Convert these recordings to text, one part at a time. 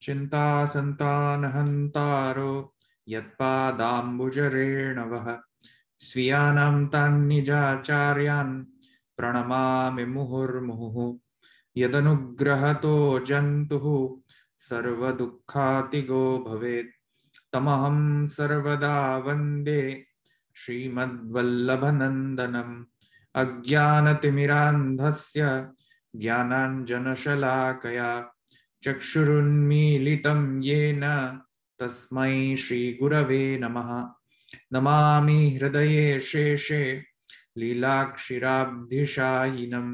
ચિંતા સંતાન હંતારો યત્પાદાંબુજરેણવઃ સ્વીયાનાં તાન્નિજાચાર્યાન પ્રણમામિ મુહુર્મુહુ યદનુગ્રહતો જંતુ સર્વદુઃખાતિગો ભવેત તમહં સર્વદા વંદે શ્રીમદ્વલ્લભનંદનમ અજ્ઞાનતિમિરાંધસ્ય જ્ઞાનાંજનશલાકયા चक्षुरुन्मीलितं येन तस्मै श्रीगुरवे नमः नमामि हृदये शेषे लीलाक्षिराब्धिशायिनं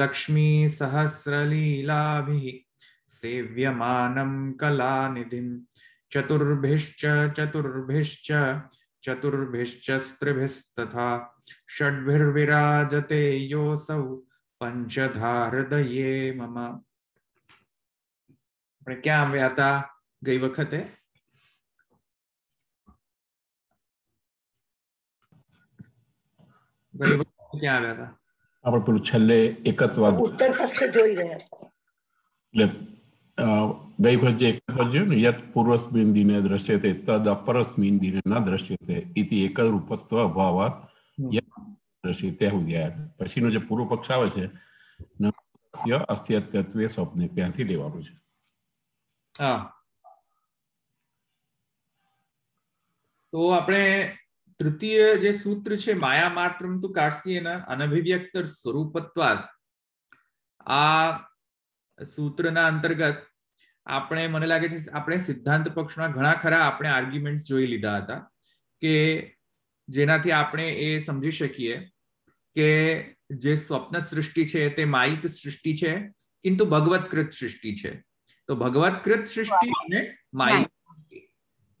लक्ष्मीसहस्रलीलाभिः सेव्यमानं कलानिधिं चतुर्भिश्च चतुर्भिश्च चतुर्भिश्चस्त्रिभिस्तथा षड्भिर्विराजते योऽसौ पञ्चधा हृदये मम पर क्या में आता गई वक्त है गई वक्त क्या आ गया था आप लोग छल्ले एकत्व पक्ष જોઈ રહ્યા એટલે વૈભવ જે એક પક્ષ્યું નિયત પૂર્વસ્વિંદિને દ્રશ્યતે તદ અપરસમિંદિને ન દ્રશ્યતે ઇતિ એકલ રૂપસ્તવ અવભાવ ય દર્શિતે હુિયાર પરસીનો જો પૂર્વ પક્ષ આવે છે ન સ્ય અફિયત કે ત્વયસ ઓપને પ્યાં થી લેવા る હા તો આપણે તૃતીય જે સૂત્ર છે માયા માત્રમ તુ કાર્સીયના અનભિવ્યક્ત સ્વરૂપત્વાદ આ સૂત્રના અંતર્ગત આપણે મને લાગે છે આપણે સિદ્ધાંત પક્ષના ઘણા ખરા આપણે આર્ગ્યુમેન્ટ જોઈ લીધા હતા કે જેનાથી આપણે એ સમજી શકીએ કે જે સ્વપ્ન સૃષ્ટિ છે તે માયિક સૃષ્ટિ છે કિંતુ ભગવતકૃત સૃષ્ટિ છે તો ભગવત કૃત સૃષ્ટિ અને માય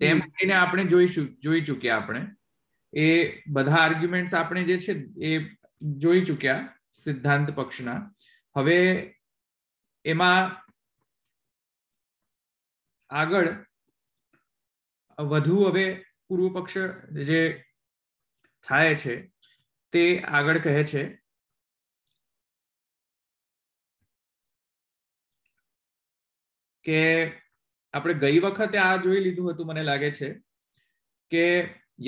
તેમ કરીને આપણે જોઈશું જોઈ ચૂક્યા આપણે એ બધા આર્ગ્યુમેન્ટ્સ આપણે જે છે એ જોઈ ચૂક્યા સિદ્ધાંત પક્ષના હવે એમાં આગળ વધુ હવે પૂર્વ પક્ષ જે થાય છે તે આગળ કહે છે કે આપણે ગઈ વખતે આ જોઈ લીધું હતું મને લાગે છે કે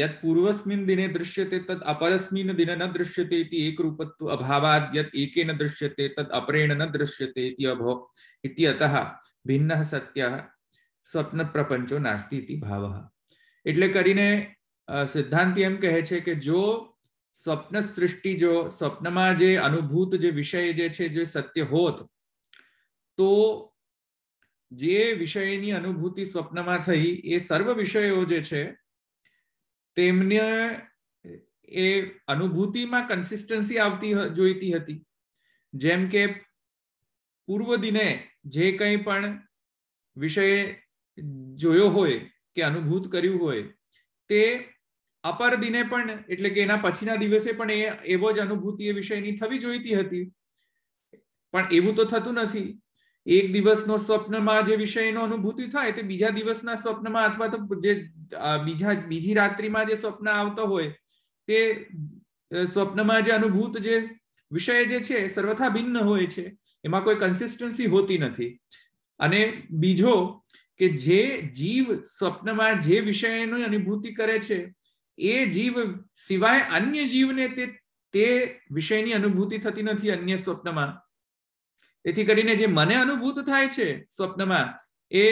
યત પૂર્વસ્મિન દિને દૃશ્યતે તદ અપરસ્મિન દિને ન દૃશ્યતે ઇતિ એકરૂપત્વ અભાવાદ યત એકેન દૃશ્યતે તદ અપરેણ ન દૃશ્યતે ઇતિ અભો ઇતિ અતઃ ભિન્ન સત્ય સ્વપ્ન પ્રપંચો નાસ્તિ ઇતિ ભાવ એટલે કરીને સિદ્ધાંતિ એમ કહે છે કે જો સ્વપ્ન સૃષ્ટિ જો સ્વપ્નમાં જે અનુભૂત જે વિષય જે છે જે સત્ય હોત તો જે વિષયની અનુભૂતિ સ્વપ્નમાં થઈ એ સર્વ વિષયો જે છે તેમને એ અનુભૂતિમાં કન્સિસ્ટન્સી આવતી જોઈતી હતી જેમ કે પૂર્વ દિને જે કંઈ પણ વિષય જોયો હોય કે અનુભૂત કર્યું હોય તે અપર દિને પણ એટલે કે એના પછીના દિવસે પણ એ એવો જ અનુભૂતિ એ વિષયની થવી જોઈતી હતી પણ એવું તો થતું નથી એક દિવસનો સ્વપ્નમાં જે વિષયનો અનુભૂતિ થાય તે બીજા દિવસના સ્વપ્નમાં અથવા તો જે બીજા બીજી રાત્રિમાં જે સ્વપ્ન આવતો હોય તે સ્વપ્નમાં જે અનુભૂત જે વિષય જે છે સર્વથા ભિન્ન હોય છે એમાં કોઈ કન્સિસ્ટન્સી હોતી નથી અને બીજો કે જે જીવ સ્વપ્નમાં જે વિષયની અનુભૂતિ કરે છે એ જીવ સિવાય અન્ય જીવને તે તે વિષયની અનુભૂતિ થતી નથી અન્ય સ્વપ્નમાં તેથી કરીને જે મને અનુભૂત થાય છે સ્વપ્નમાં એ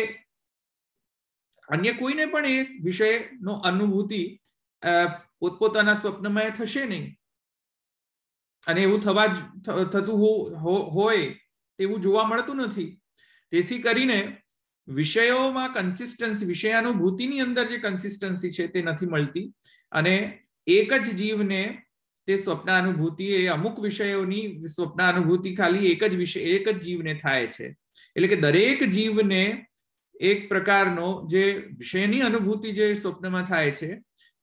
અન્ય કોઈને પણ એ વિષયનો અનુભૂતિ પોતપોતાના સ્વપ્નમાં થશે નહીં અને એવું થવા થતું હોય તેવું જોવા મળતું નથી તેથી કરીને વિષયોમાં કન્સિસ્ટન્સી વિષયાનુભૂતિની અંદર જે કન્સિસ્ટન્સી છે તે નથી મળતી અને એક જ જીવને તે સ્વપ્ન અનુભૂતિ એ અમુક વિષયોની સ્વપ્ન અનુભૂતિ ખાલી એક જ વિષય એક જ જીવને થાય છે એટલે કે દરેક જીવને એક પ્રકારનો જે વિષયની અનુભૂતિ જે સ્વપ્નમાં થાય છે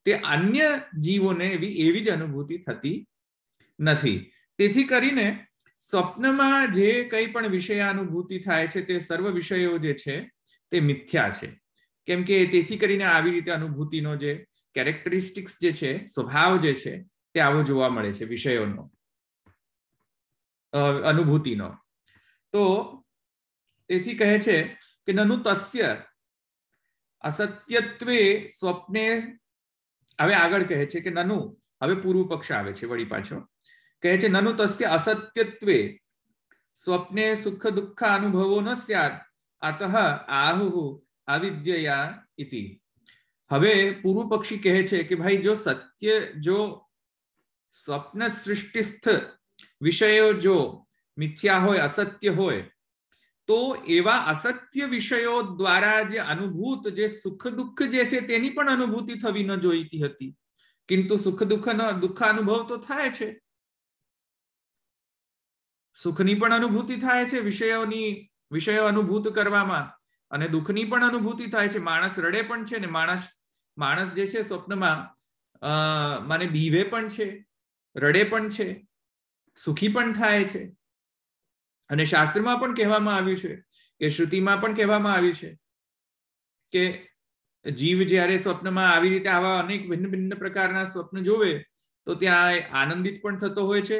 તે અન્ય જીવોને એવી એવી જ અનુભૂતિ થતી નથી તેથી કરીને સ્વપ્નમાં જે કંઈ પણ વિષયાનુભૂતિ થાય છે તે સર્વ વિષયો જે છે તે મિથ્યા છે કેમ કે તેથી કરીને આવી રીતે અનુભૂતિનો જે કેરેક્ટરિસ્ટિક્સ જે છે સ્વભાવ જે છે તે આવો જોવા મળે છે વિષયોનો અનુભૂતિનો તો તેથી કહે છે કે નનુ તસ્ય અસત્યત્વે સ્વપ્ને હવે આગળ કહે છે કે નનુ હવે પૂર્વ પક્ષ આવે છે વળી પાછો કહે છે નનુ તસ્ય અસત્યત્વે સ્વપ્ને સુખ દુઃખ અનુભવો ન સ્યાત આતઃ આહુ અવિદ્યયા ઇતિ હવે પૂર્વ પક્ષી કહે છે કે ભાઈ જો સત્ય જો સ્વપ્ન સૃષ્ટિસ્થ વિષયો જો મિથ્યા હોય અસત્ય હોય તો એવા અસત્ય વિષયો દ્વારા જે અનુભૂત જે સુખ દુઃખ જે છે તેની પણ અનુભૂતિ થવી ન જોઈતી હતી કિંતુ સુખ દુઃખનો દુઃખ અનુભવ તો થાય છે સુખની પણ અનુભૂતિ થાય છે વિષયોની વિષયો અનુભૂત કરવામાં અને દુઃખની પણ અનુભૂતિ થાય છે માણસ રડે પણ છે ને માણસ માણસ જે છે સ્વપ્નમાં મને બીવે પણ છે રડે પણ છે સુખી પણ થાય છે અને શાસ્ત્રમાં પણ કહેવામાં આવ્યું છે કે શ્રુતિમાં પણ કહેવામાં આવ્યું છે કે જીવ જ્યારે સ્વપ્નમાં આવી રીતે આવા અનેક ભિન્ન ભિન્ન પ્રકારના સ્વપ્ન જોવે તો ત્યાં આનંદિત પણ થતો હોય છે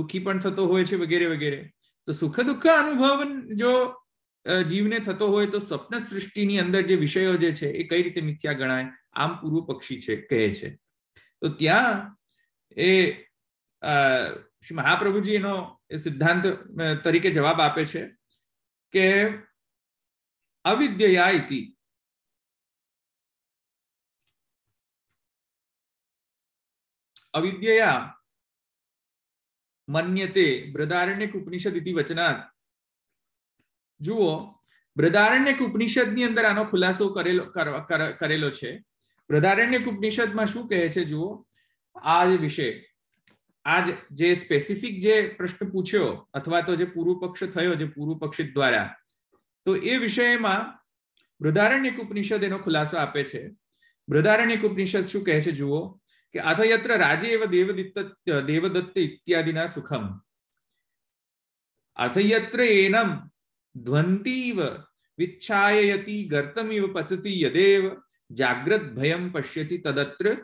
દુઃખી પણ થતો હોય છે વગેરે વગેરે તો સુખ દુઃખ અનુભવ જો જીવને થતો હોય તો સ્વપ્ન સૃષ્ટિની અંદર જે વિષયો જે છે એ કઈ રીતે મિથ્યા ગણાય આમ પૂર્વ પક્ષી છે કહે છે તો ત્યાં એ શ્રી મહાપ્રભુજી એનો સિદ્ધાંત તરીકે જવાબ આપે છે કે અવિદ્યયા ઇતિ અવિદ્યયા મન્યતે બૃદારણ્યક ઉપનિષદ ઇતિ વચના જુઓ બૃદારણ્યક ઉપનિષદની અંદર આનો ખુલાસો કરેલો કરેલો છે બૃદારણ્યક ઉપનિષદમાં શું કહે છે જુઓ આ વિશે આજ જે સ્પેસિફિક જે પ્રશ્ન પૂછ્યો અથવા તો જે પૂર્વ પક્ષ થયો જે પૂર્વ પક્ષિત દ્વારા તો એ વિષયમાં બૃદારણ્યક ઉપનિષદ એનો ખુલાસો આપે છે બૃદારણ્યક ઉપનિષદ શું કહે છે જુઓ કે અથયત્ર રાજે એવ દેવદિત્ત દેવદત્ત ઇત્યાદિના સુખમ અથયત્ર એનમ ધ્વંતીવ વિચ્છાયયતી ગર્તમિવ પતતી યદેવ જાગ્રત ભયમ પશ્યતિ તદત્ર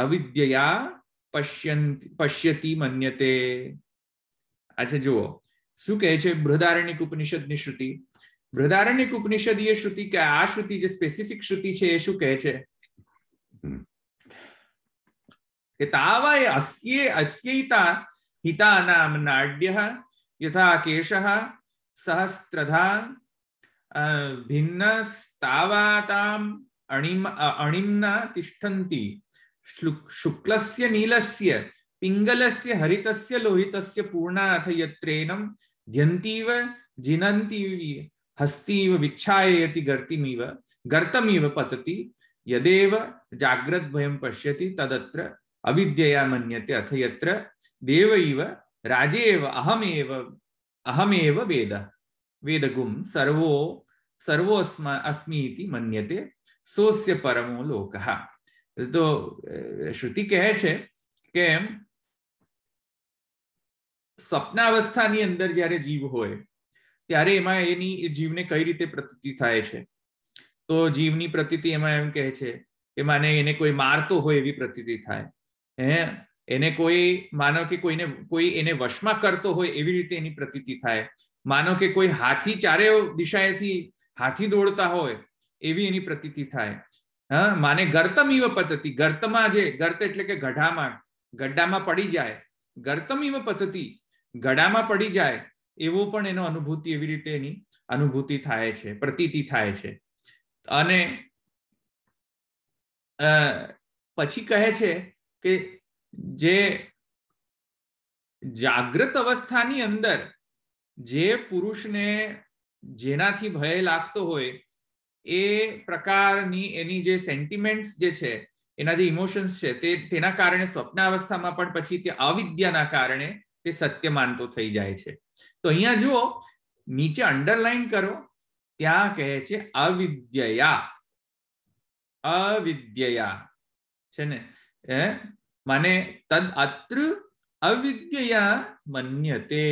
અવિદ્યયા પશ્યંતિ પશ્યતિ મન્યતે આ છે જુઓ શું કહે છે બૃહદારણ્યક ઉપનિષદની શ્રુતિ બૃહદારણ્યક ઉપનિષદીય શ્રુતિ કે આ શ્રુતિ જે સ્પેસિફિક શ્રુતિ છે એ શું કહે છે કે તાવાય અસ્યે અસ્યૈતા હિતાનામ નાડ્ય યથા કેશ સહસ્ત્રધા ભિન્નસ્તાવાતામ અણિમ અણિમના તિષ્ઠંતી શુક્લસ્ય નીલસ્ય પિંગલસ્ય હરિતસ્ય લોહિતસ્ય પૂર્ણાથ યત્રેનમ ધ્યંતીવ જીનંતીવ હસ્તીવ વિક્ષાયતિ ગર્તિમિવ ગર્તમિવ પતતિ યદેવ જાગ્રત ભયમ પશ્યતિ તદત્ર અવિદ્યયા મન્યતે અથ યત્ર દેવ ઇવ રાજેવ અહમેવ અહમેવ વેદ વેદગુમ સર્વો સર્વોસ્મ અસ્મી મન્યતે સોસ્ય પરમો લોકઃ તો શ્રુતિ કહે છે કે સ્વપ્નાવસ્થાની અંદર જ્યારે જીવ હોય ત્યારે એમાં એની જીવને કઈ રીતે પ્રતીતિ થાય છે તો જીવની પ્રતીતિ એમાં એમ કહે છે કે માને એને કોઈ મારતો હોય એવી પ્રતિતિ થાય હે એને કોઈ માનો કે કોઈને કોઈ એને વશમાં કરતો હોય એવી રીતે એની પ્રતિતિ થાય માનો કે કોઈ હાથી ચારે દિશાએથી હાથી દોડતા હોય એવી એની પ્રતિતિ થાય હા માને ગર્તમ ઇવ પતતિ ગર્તમાં જે ગર્ત એટલે કે ગઢામાં ગઢામાં પડી જાય ગર્તમ ઇવ પતતિ ગઢામાં પડી જાય એવો પણ એનો અનુભૂતિ એવી રીતે એની અનુભૂતિ થાય છે પ્રતીતિ થાય છે અને પછી કહે છે કે જે જાગ્રત અવસ્થાની અંદર જે પુરુષને જેનાથી ભય લાગતો હોય એ પ્રકારની એની જે સેન્ટિમેન્ટ્સ જે છે એના જે ઇમોશન્સ છે તે તેના કારણે સ્વપ્ન અવસ્થામાં પણ પછી તે અવિદ્યાના કારણે તે સત્ય માનતો થઈ જાય છે તો અહીંયા જુઓ નીચે અંડરલાઈન કરો ત્યાં કહે છે અવિદ્યયા અવિદ્યયા છે ને હે મને તદ અત્ર અવિદ્યયા મન્યતે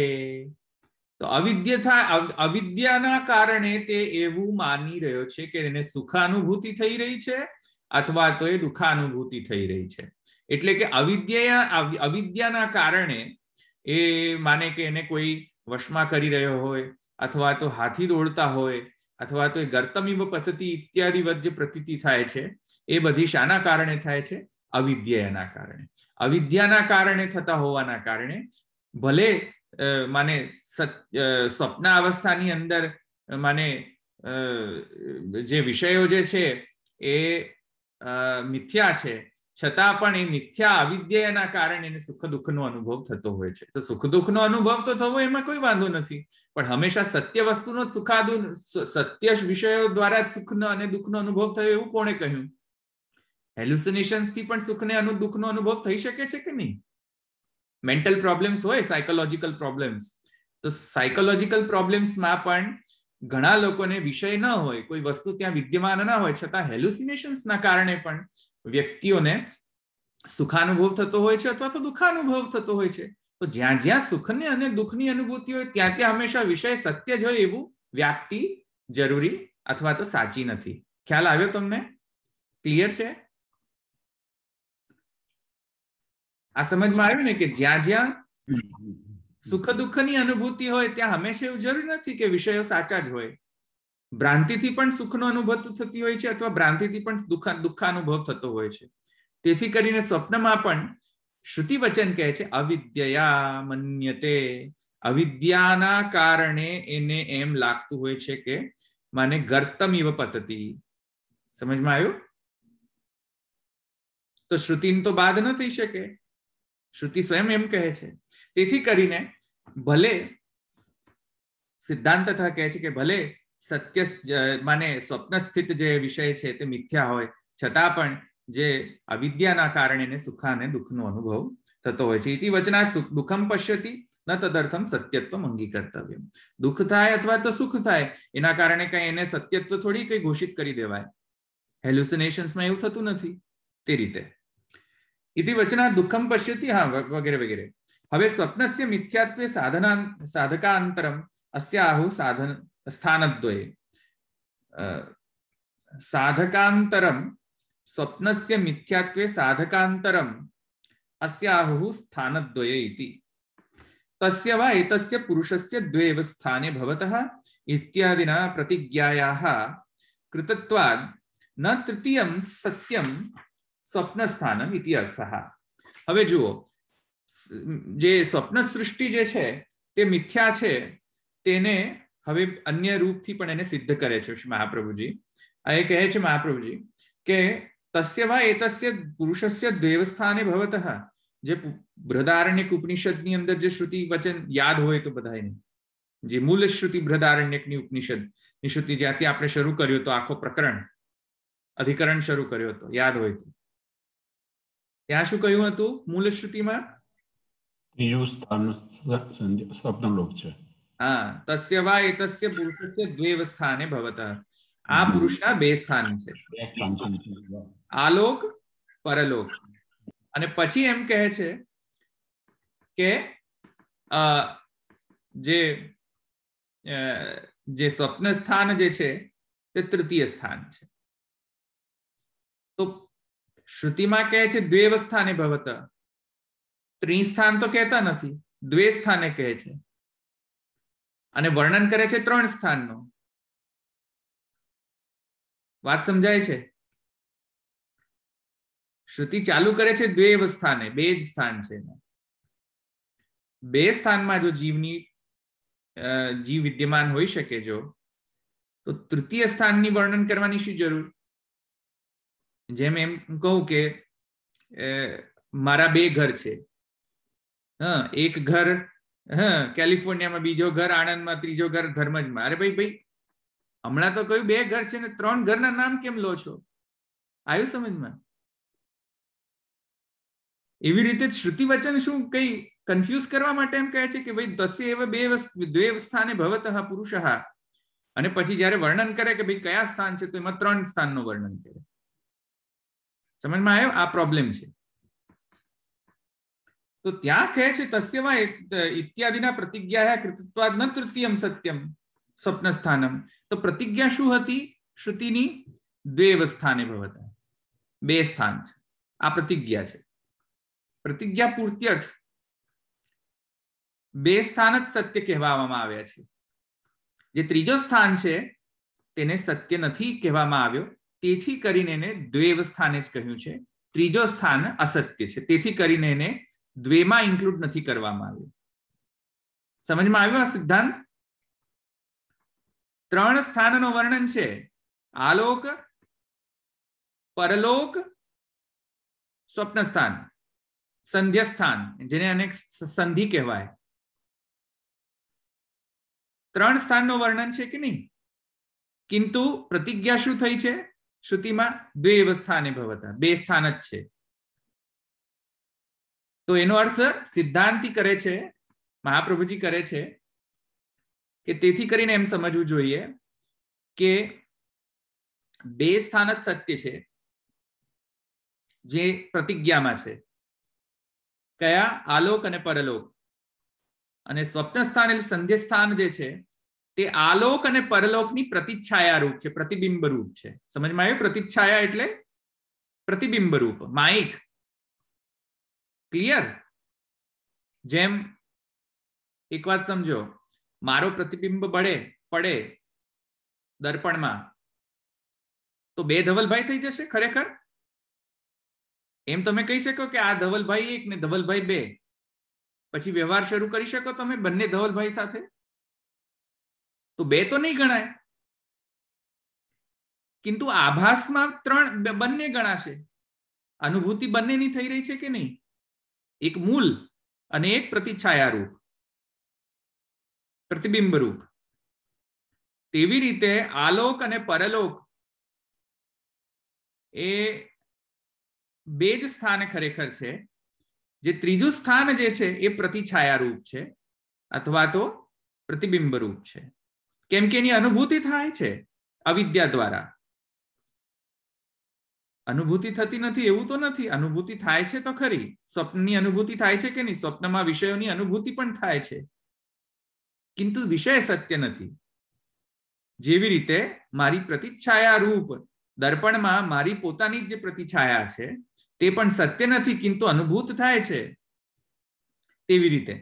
તો અવિદ્યતા અવિદ્યાના કારણે તે એવું માની રહ્યો છે કે એને સુખાનુભૂતિ થઈ રહી છે અથવા તો એ દુખાનુભૂતિ થઈ રહી છે એટલે કે અવિદ્યા અવિદ્યાના કારણે એ માને કે એને કોઈ વશમાં કરી રહ્યો હોય અથવા તો હાથી દોડતા હોય અથવા તો એ ગર્તમીબ પદ્ધતિ ઇત્યાદિ વચ્ચે પ્રતીતિ થાય છે એ બધી શાના કારણે થાય છે અવિદ્યાના કારણે અવિદ્યાના કારણે થતા હોવાના કારણે ભલે માને સ્વપ્ન અવસ્થાની અંદર માને જે વિષયો જે છે એ મિથ્યા છે છતાં પણ એ મિથ્યા અવિદ્યાના કારણે એને સુખ દુઃખનો અનુભવ થતો હોય છે તો સુખ દુઃખનો અનુભવ તો થવો એમાં કોઈ વાંધો નથી પણ હંમેશા સત્ય વસ્તુનો જ સુખાદુ સત્ય વિષયો દ્વારા જ સુખનો અને દુઃખનો અનુભવ થયો એવું કોણે કહ્યું હેલ્યુસિનેશન્સ થી પણ સુખને અનુ દુઃખનો અનુભવ થઈ શકે છે કે નહીં મેન્ટલ પ્રોબ્લેમ્સ હોય સાયકોલોજીકલ પ્રોબ્લેમ્સ તો સાયકોલોજીકલ પ્રોબ્લેમ્સમાં પણ ઘણા લોકોને વિષય ન હોય કોઈ વસ્તુ ત્યાં વિદ્યમાન ન હોય છતાં હેલ્યુસિનેશન્સના કારણે પણ વ્યક્તિઓને સુખાનુભવ થતો હોય છે અથવા તો દુઃખાનુભવ થતો હોય છે તો જ્યાં જ્યાં સુખની અને દુઃખની અનુભૂતિ હોય ત્યાં ત્યાં હંમેશા વિષય સત્ય જ હોય એવું વ્યાપ્તિ જરૂરી અથવા તો સાચી નથી ખ્યાલ આવ્યો તમને ક્લિયર છે આ સમજમાં આવ્યું ને કે જ્યાં જ્યાં સુખ દુઃખ ની અનુભૂતિ હોય ત્યાં હંમેશા એવું જરૂરી નથી કે વિષયો સાચા જ હોય ભ્રાંતિથી પણ સુખનો અનુભવ થતી હોય છે અથવા ભ્રાંતિથી પણ દુઃખ અનુભવ થતો હોય છે તેથી કરીને સ્વપ્નમાં પણ શ્રુતિ વચન કહે છે અવિદ્યયા મન્યતે અવિદ્યાના કારણે એને એમ લાગતું હોય છે કે મને ગર્તમ ઇવ પતતી સમજમાં આવ્યું તો શ્રુતિન તો બાદ ન થઈ શકે શ્રુતિ સ્વયં એમ કહે છે તેથી કરીને ભલે સિદ્ધાંત તથા કહે છે કે ભલે સત્ય માને સ્વપ્ન સ્થિત જે વિષય છે તે મિથ્યા હોય છતાં પણ જે અવિદ્યાના કારણે એને સુખ અને દુઃખનો અનુભવ થતો હોય છે ઇતિ વચના સુખ દુઃખમ પશ્યતી ન તદર્થમ સત્યત્વ અંગી કર્તવ્ય દુઃખ થાય અથવા તો સુખ થાય એના કારણે કઈ એને સત્યત્વ થોડી કઈ ઘોષિત કરી દેવાય હેલ્યુસિનેશન્સમાં એવું થતું નથી તે રીતે ઇતિ વચના દુઃખમ પશ્યતી હા વગેરે વગેરે हवे स्वप्नस्य मिथ्यात्वे साधना साधकान्तरम् अस्याहु साधन स्थानद्वये साधकान्तरं से मिथ्यात्वे साधकान्तरम् अस्याहुः स्थानद्वये इति तस्य वा एतस्य पुरुषस्य द्वेव स्थाने भवतः इत्यादिना प्रतिज्ञायाः न तृतीयं सत्यं स्वप्नस्थानम् इति अर्थः હવે જે સ્વપ્ન સૃષ્ટિ જે છે તે મિથ્યા છે તેને હવે અન્ય રૂપથી પણ એને સિદ્ધ કરે છે મહાપ્રભુજી એ કહે છે મહાપ્રભુજી કે તસ્ય વા એતસ્ય પુરુષસ્ય દેવસ્થાને ભવતઃ જે બૃહદારણ્યક ઉપનિષદની અંદર જે શ્રુતિ વચન યાદ હોય તો બધા એની જે મૂલ શ્રુતિ બૃહદારણ્યકની ઉપનિષદ ની શ્રુતિ જ્યાંથી આપણે શરૂ કર્યું તો આખો પ્રકરણ અધિકરણ શરૂ કર્યો હતો યાદ હોય તો ત્યાં શું કહ્યું હતું મૂલ શ્રુતિમાં સ્થાને આ પુરુષના બે સ્થાન છે આલોક પરલોક અને પછી એમ કહે છે કે જે જે સ્વપ્ન સ્થાન જે છે તે તૃતીય સ્થાન છે તો શ્રુતિમાં કહે છે દ્વેવ સ્થાને ભવતઃ ત્રિસ્થાન તો કહેતા નથી દ્વે સ્થાને કહે છે અને વર્ણન કરે છે ત્રણ સ્થાનનું વાત સમજાય છે શ્રુતિ ચાલુ કરે છે દ્વેવ સ્થાને બે જ સ્થાન છે બે સ્થાનમાં જો જીવની જીવ વિદ્યમાન હોઈ શકે જો તો તૃતીય સ્થાનની વર્ણન કરવાની શું જરૂર જેમ એમ કહું કે મારા બે ઘર છે હા એક ઘર હા કેલિફોર્નિયામાં બીજો ઘર આણંદમાં ત્રીજો ઘર ધર્મજમાં અરે ભાઈ ભાઈ હમણાં તો કયું બે ઘર છે ને ત્રણ ઘરના નામ કેમ લો છો આવ્યું સમજમાં એવી રીતે શ્રુતિ વચન શું કઈ કન્ફ્યુઝ કરવા માટે એમ કહે છે કે ભાઈ દસે એવા બે દ્વે સ્થાને ભવત પુરુષ અને પછી જયારે વર્ણન કરે કે ભાઈ કયા સ્થાન છે તો એમાં ત્રણ સ્થાનનું વર્ણન કરે સમજમાં આવ્યો આ પ્રોબ્લેમ છે તો ત્યાં કહે છે તસ્યમાં ઇત્યાદિના પ્રતિજ્ઞા કૃતિત્વાદ ન તૃતીયમ સત્યમ સ્વપ્ન સ્થાનમ તો પ્રતિજ્ઞા શું હતી શ્રુતિની દ્વેવ સ્થાને ભવતા બે સ્થાન છે આ પ્રતિજ્ઞા છે પ્રતિજ્ઞા પૂર્ત્યર્થ બે સ્થાન જ સત્ય કહેવામાં આવ્યા છે જે ત્રીજો સ્થાન છે તેને સત્ય નથી કહેવામાં આવ્યો તેથી કરીને એને દ્વેવ સ્થાને જ કહ્યું છે ત્રીજો સ્થાન અસત્ય છે તેથી કરીને એને દ્વેમાં ઇન્ક્લુડ નથી કરવામાં આવ્યું સમજમાં આવ્યું આ સિદ્ધાંત ત્રણ સ્થાનનું વર્ણન છે આલોક પરલોક સ્વપ્ન સ્થાન સંધ્ય સ્થાન જેને અનેક સંધિ કહેવાય ત્રણ સ્થાનનું વર્ણન છે કે નહીં કિંતુ પ્રતિજ્ઞા શું થઈ છે શ્રુતિમાં દ્વે સ્થાને ભવતા બે સ્થાન જ છે તો એનો અર્થ સિદ્ધાંતિ કરે છે મહાપ્રભુજી કરે છે કે તેથી કરીને એમ સમજવું જોઈએ કે બે સ્થાન જ સત્ય છે જે પ્રતિજ્ઞામાં છે કયા આલોક અને પરલોક અને સ્વપ્ન સ્થાન એટલે સંધ્ય સ્થાન જે છે તે આલોક અને પરલોકની પ્રતિચ્છાયા રૂપ છે પ્રતિબિંબ રૂપ છે સમજમાં આવ્યું પ્રતિચ્છાયા એટલે પ્રતિબિંબ રૂપ માઇક ક્લિયર જેમ એક વાત સમજો મારો પ્રતિબિંબ બળે પડે દર્પણમાં તો બે ધવલભાઈ થઈ જશે ખરેખર એમ તમે કહી શકો કે આ ધવલભાઈ એક ને ધવલભાઈ બે પછી વ્યવહાર શરૂ કરી શકો તમે બંને ધવલભાઈ સાથે તો બે તો નહીં ગણાય કિંતુ આભાસમાં ત્રણ બંને ગણાશે અનુભૂતિ બંનેની થઈ રહી છે કે નહીં એક મૂલ અને એક પ્રતિછાયા રૂપ પ્રતિબિંબ રૂપ તેવી રીતે આલોક અને પરલોક એ બે જ સ્થાન ખરેખર છે જે ત્રીજું સ્થાન જે છે એ પ્રતિછાયા રૂપ છે અથવા તો પ્રતિબિંબ રૂપ છે કેમ કે એની અનુભૂતિ થાય છે અવિદ્યા દ્વારા અનુભૂતિ થતી નથી એવું તો નથી અનુભૂતિ થાય છે તો ખરી સ્વપ્નની અનુભૂતિ થાય છે કે નહીં સ્વપ્નમાં વિષયોની અનુભૂતિ પણ થાય છે કિંતુ વિષય સત્ય નથી જેવી રીતે મારી પ્રતિચ્છાયા રૂપ દર્પણમાં મારી પોતાની જે પ્રતિછાયા છે તે પણ સત્ય નથી કિંતુ અનુભૂત થાય છે તેવી રીતે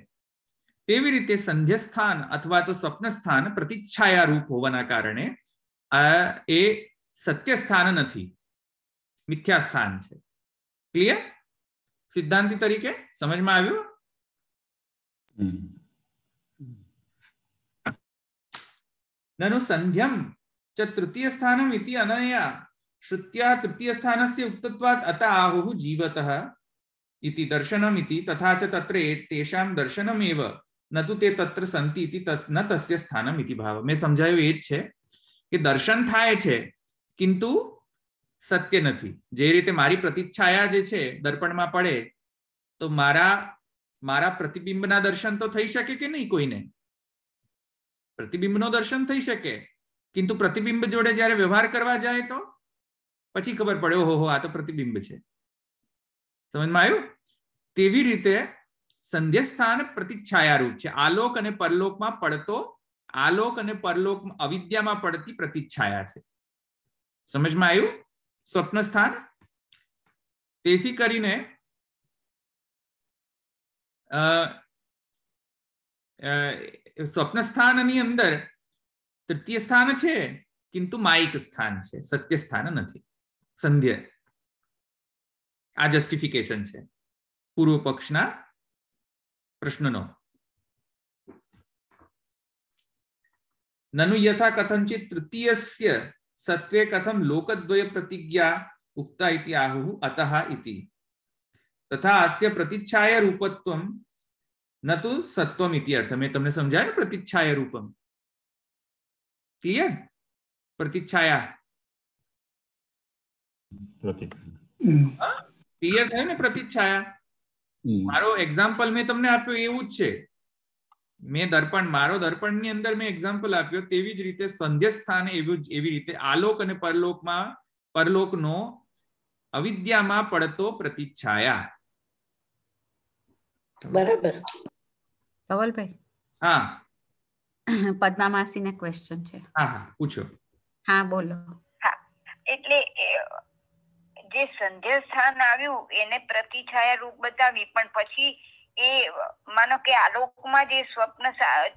તેવી રીતે સંધ્યસ્થાન અથવા તો સ્વપ્ન સ્થાન પ્રતિચ્છાયા રૂપ હોવાના કારણે એ સત્ય સ્થાન નથી મિથ્યા સ્થાન છે ક્લિયર સિદ્ધાંતિ તરીકે સમજમાં આવ્યું નનુ સંધ્યમ ચ તૃતીય સ્થાનમ ઇતિ અનયા શ્રુત્યા તૃતીય સ્થાનસ્ય ઉક્તત્વાત અત આહુઃ જીવતઃ ઇતિ દર્શનમ ઇતિ તથા ચ તત્ર તેષામ દર્શનમેવ ન તો તે તત્ર સંતિ ઇતિ ન તસ્ય સ્થાનમ ઇતિ ભાવ મેં સમજાયું એ જ છે કે દર્શન થાય છે કિંતુ સત્ય નથી જે રીતે મારી પ્રતિચ્છાયા જે છે દર્પણમાં પડે તો મારા મારા પ્રતિબિંબના દર્શન તો થઈ શકે કે નહીં કોઈને પ્રતિબિંબનો દર્શન થઈ શકે કિંતુ પ્રતિબિંબ જોડે જ્યારે વ્યવહાર કરવા જાય તો પછી ખબર પડે ઓહો આ તો પ્રતિબિંબ છે સમજમાં આવ્યું તેવી રીતે સંધ્યસ્થાન પ્રતિચ્છાયા રૂપ છે આલોક અને પરલોકમાં પડતો આલોક અને પરલોક અવિદ્યામાં પડતી પ્રતિચ્છાયા છે સમજમાં આવ્યું સ્વપ્ન સ્થાન તેથી કરીને સ્વપ્ન સ્થાનની અંદર તૃતીય સ્થાન છે કિંતુ માયિક સ્થાન છે સત્ય સ્થાન નથી સંધ્ય આ જસ્ટિફિકેશન છે પૂર્વ પક્ષના પ્રશ્નનો નનુ યથા કથંચિત તૃતીયસ્ય सत्वे कथम लोकद्वय प्रतिज्ञा उक्ता इति आहुः अतः इति तथा अस्य प्रतिच्छाय रूपत्वम न तो सत्वम इति अर्थ में तुमने समझाया ना प्रतिच्छाय रूपम क्लियर प्रतिच्छाया ક્લિયર થાય ને પ્રતિચ્છાયા મારો એક્ઝામ્પલ મેં તમને આપ્યો એવું જ છે મેં દર્પણ મારો દર્પણની અંદર મેં એક્ઝામ્પલ આપ્યો તેવી જ રીતે સંધ્ય સ્થાને એવું એવી રીતે આલોક અને પરલોકમાં પરલોકનો અવિદ્યામાં પડતો પ્રતિચ્છાયા બરાબર ધવલભાઈ હા પદ્મા ક્વેશ્ચન છે હા હા પૂછો હા બોલો એટલે જે સંધ્ય સ્થાન આવ્યું એને પ્રતિછાયા રૂપ બતાવી પણ પછી એ માનો કે આલોકમાં જે સ્વપ્ન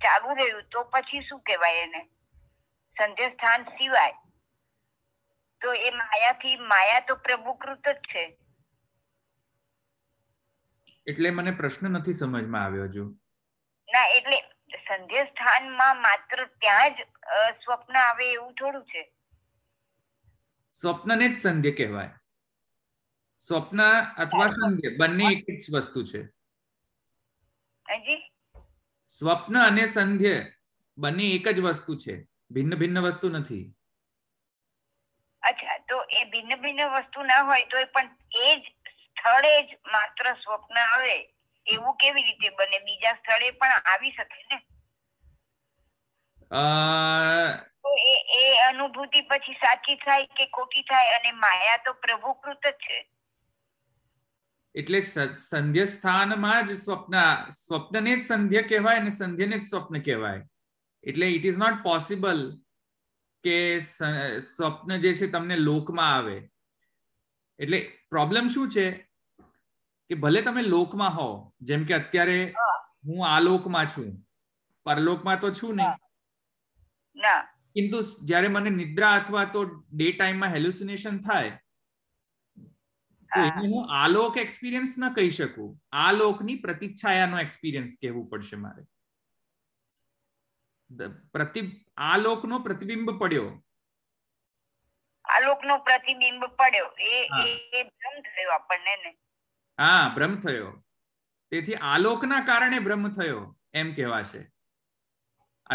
ચાલુ રહ્યું તો પછી શું કહેવાય એને સંધ્યા સ્થાન સિવાય તો એ માયાથી માયા તો પ્રભુકૃત જ છે એટલે મને પ્રશ્ન નથી સમજમાં આવ્યો હજુ ના એટલે સંધ્યા સ્થાનમાં માત્ર ત્યાં જ સ્વપ્ન આવે એવું થોડું છે સ્વપ્નને જ સંધ્ય કહેવાય સ્વપ્ન અથવા સંધ્ય બંને એક જ વસ્તુ છે સ્વપ્ન અને સંધ્ય બંને એક જ વસ્તુ છે ભિન્ન ભિન્ન વસ્તુ નથી અચ્છા તો એ ભિન્ન ભિન્ન વસ્તુ ના હોય તો પણ એ જ સ્થળે જ માત્ર સ્વપ્ન આવે એવું કેવી રીતે બને બીજા સ્થળે પણ આવી શકે ને તો એ એ અનુભૂતિ પછી સાચી થાય કે ખોટી થાય અને માયા તો પ્રભુકૃત જ છે એટલે સંધ્ય સ્થાનમાં જ સ્વપ્ન સ્વપ્નને જ સંધ્ય કહેવાય અને સંધ્યને જ સ્વપ્ન કહેવાય એટલે ઇટ ઇઝ નોટ પોસિબલ કે સ્વપ્ન જે છે તમને લોકમાં આવે એટલે પ્રોબ્લેમ શું છે કે ભલે તમે લોકમાં હો જેમ કે અત્યારે હું આ લોકમાં છું પરલોકમાં તો છું નહીં કિંતુ જ્યારે મને નિદ્રા અથવા તો ડે ટાઈમમાં હેલ્યુસિનેશન થાય એને હું આલોક એક્સપિરિયન્સ ન કહી શકું આલોકની પ્રતિચ્છાયાનો એક્સપિરિયન્સ કહેવું પડશે મારે પ્રતિ આલોકનો પ્રતિબિંબ પડ્યો આલોકનો પ્રતિબિંબ પડ્યો એ એ ભ્રમ થયો આપણને ને હા ભ્રમ થયો તેથી આલોકના કારણે ભ્રમ થયો એમ કહેવાશે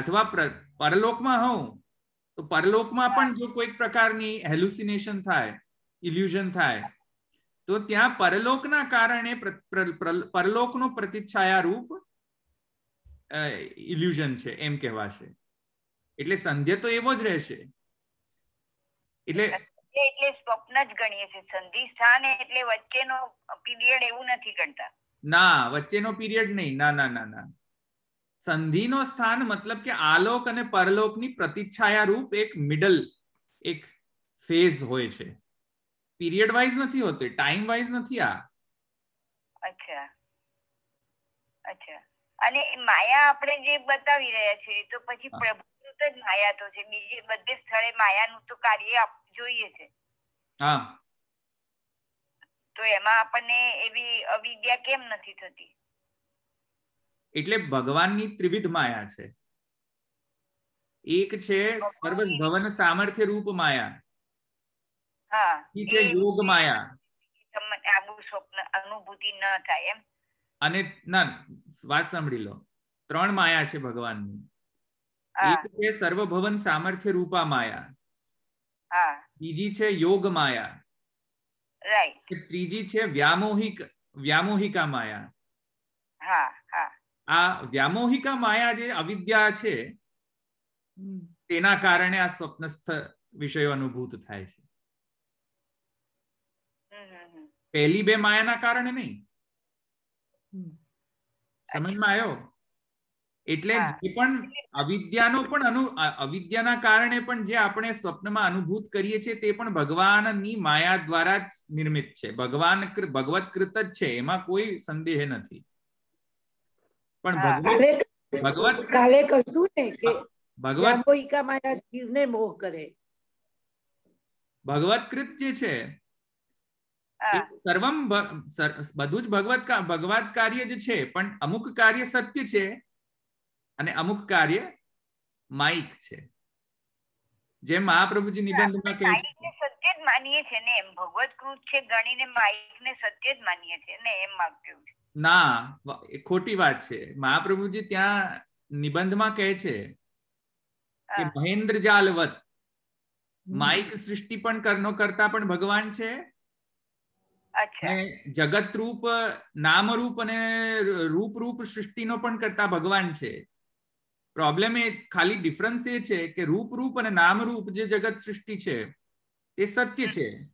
અથવા પરલોકમાં હું તો પરલોકમાં પણ જો કોઈક પ્રકારની હેલ્યુસિનેશન થાય ઇલ્યુઝન થાય તો ત્યાં પરલોકના કારણે પરલોકનું પ્રતિચ્છાયા ઇલ્યુઝન છે એમ કહેવાશે એટલે સંધ્ય તો એવો જ રહેશે એટલે એટલે સ્વપ્ન જ ગણીએ છીએ સંધિ સ્થાન એટલે વચ્ચેનો પીરિયડ એવું નથી ગણતા ના વચ્ચેનો પીરિયડ નહીં ના ના ના ના સંધિનો સ્થાન મતલબ કે આલોક અને પરલોકની પ્રતિચ્છાયા રૂપ એક મિડલ એક ફેઝ હોય છે પીરિયડ વાઇઝ નથી હોતી ટાઈમ વાઇઝ નથી આ અચ્છા અચ્છા અને માયા આપણે જે બતાવી રહ્યા છે તો પછી પ્રભુનું તો જ માયા તો છે બીજે બધે સ્થળે માયાનું તો કાર્ય જોઈએ છે હા તો એમાં આપણને એવી અવિદ્યા કેમ નથી થતી એટલે ભગવાનની ત્રિવિધ માયા છે એક છે સર્વ ભવન સામર્થ્ય રૂપ માયા યોગ સર્વભવન સામર્થ્ય રૂપા માયા બીજી છે યોગ માયા ત્રીજી છે વ્યામોહિક વ્યામોહિકા માયા આ વ્યામોહિકા માયા જે અવિદ્યા છે તેના કારણે આ સ્વપ્નસ્થ વિષયો અનુભૂત થાય છે પહેલી બે માયાના કારણે નહીં સમજમાં આવ્યો એટલે જે પણ અવિદ્યાનો પણ અનુ અવિદ્યાના કારણે પણ જે આપણે સ્વપ્નમાં અનુભૂત કરીએ છીએ તે પણ ભગવાનની માયા દ્વારા જ નિર્મિત છે ભગવાન ભગવત કૃત જ છે એમાં કોઈ સંદેહ નથી પણ ભગવત કાલે કહ્યું ને કે ભગવત માયા જીવને મોહ કરે ભગવત કૃત જે છે સર્વમ બધું જ ભગવત ભગવાત કાર્ય જ છે પણ અમુક કાર્ય સત્ય છે અને અમુક કાર્ય માઇક છે જે મહાપ્રભુજી નિબંધમાં કહે છે સત્ય જ માનીએ છે ને એમ ભગવત કૃત છે ગણીને માઇક ને સત્ય જ માનીએ છે ને એમ માગતું ના એ ખોટી વાત છે મહાપ્રભુજી ત્યાં નિબંધમાં કહે છે કે મહેન્દ્ર જાલવત માઇક સૃષ્ટિ પણ કરનો કરતા પણ ભગવાન છે જગત રૂપ નામ રૂપ અને રૂપ રૂપ સૃષ્ટિનો પણ કરતા ભગવાન છે પ્રોબ્લેમ એ ખાલી ડિફરન્સ એ છે કે રૂપ રૂપ અને નામ રૂપ જે જગત સૃષ્ટિ છે તે સત્ય છે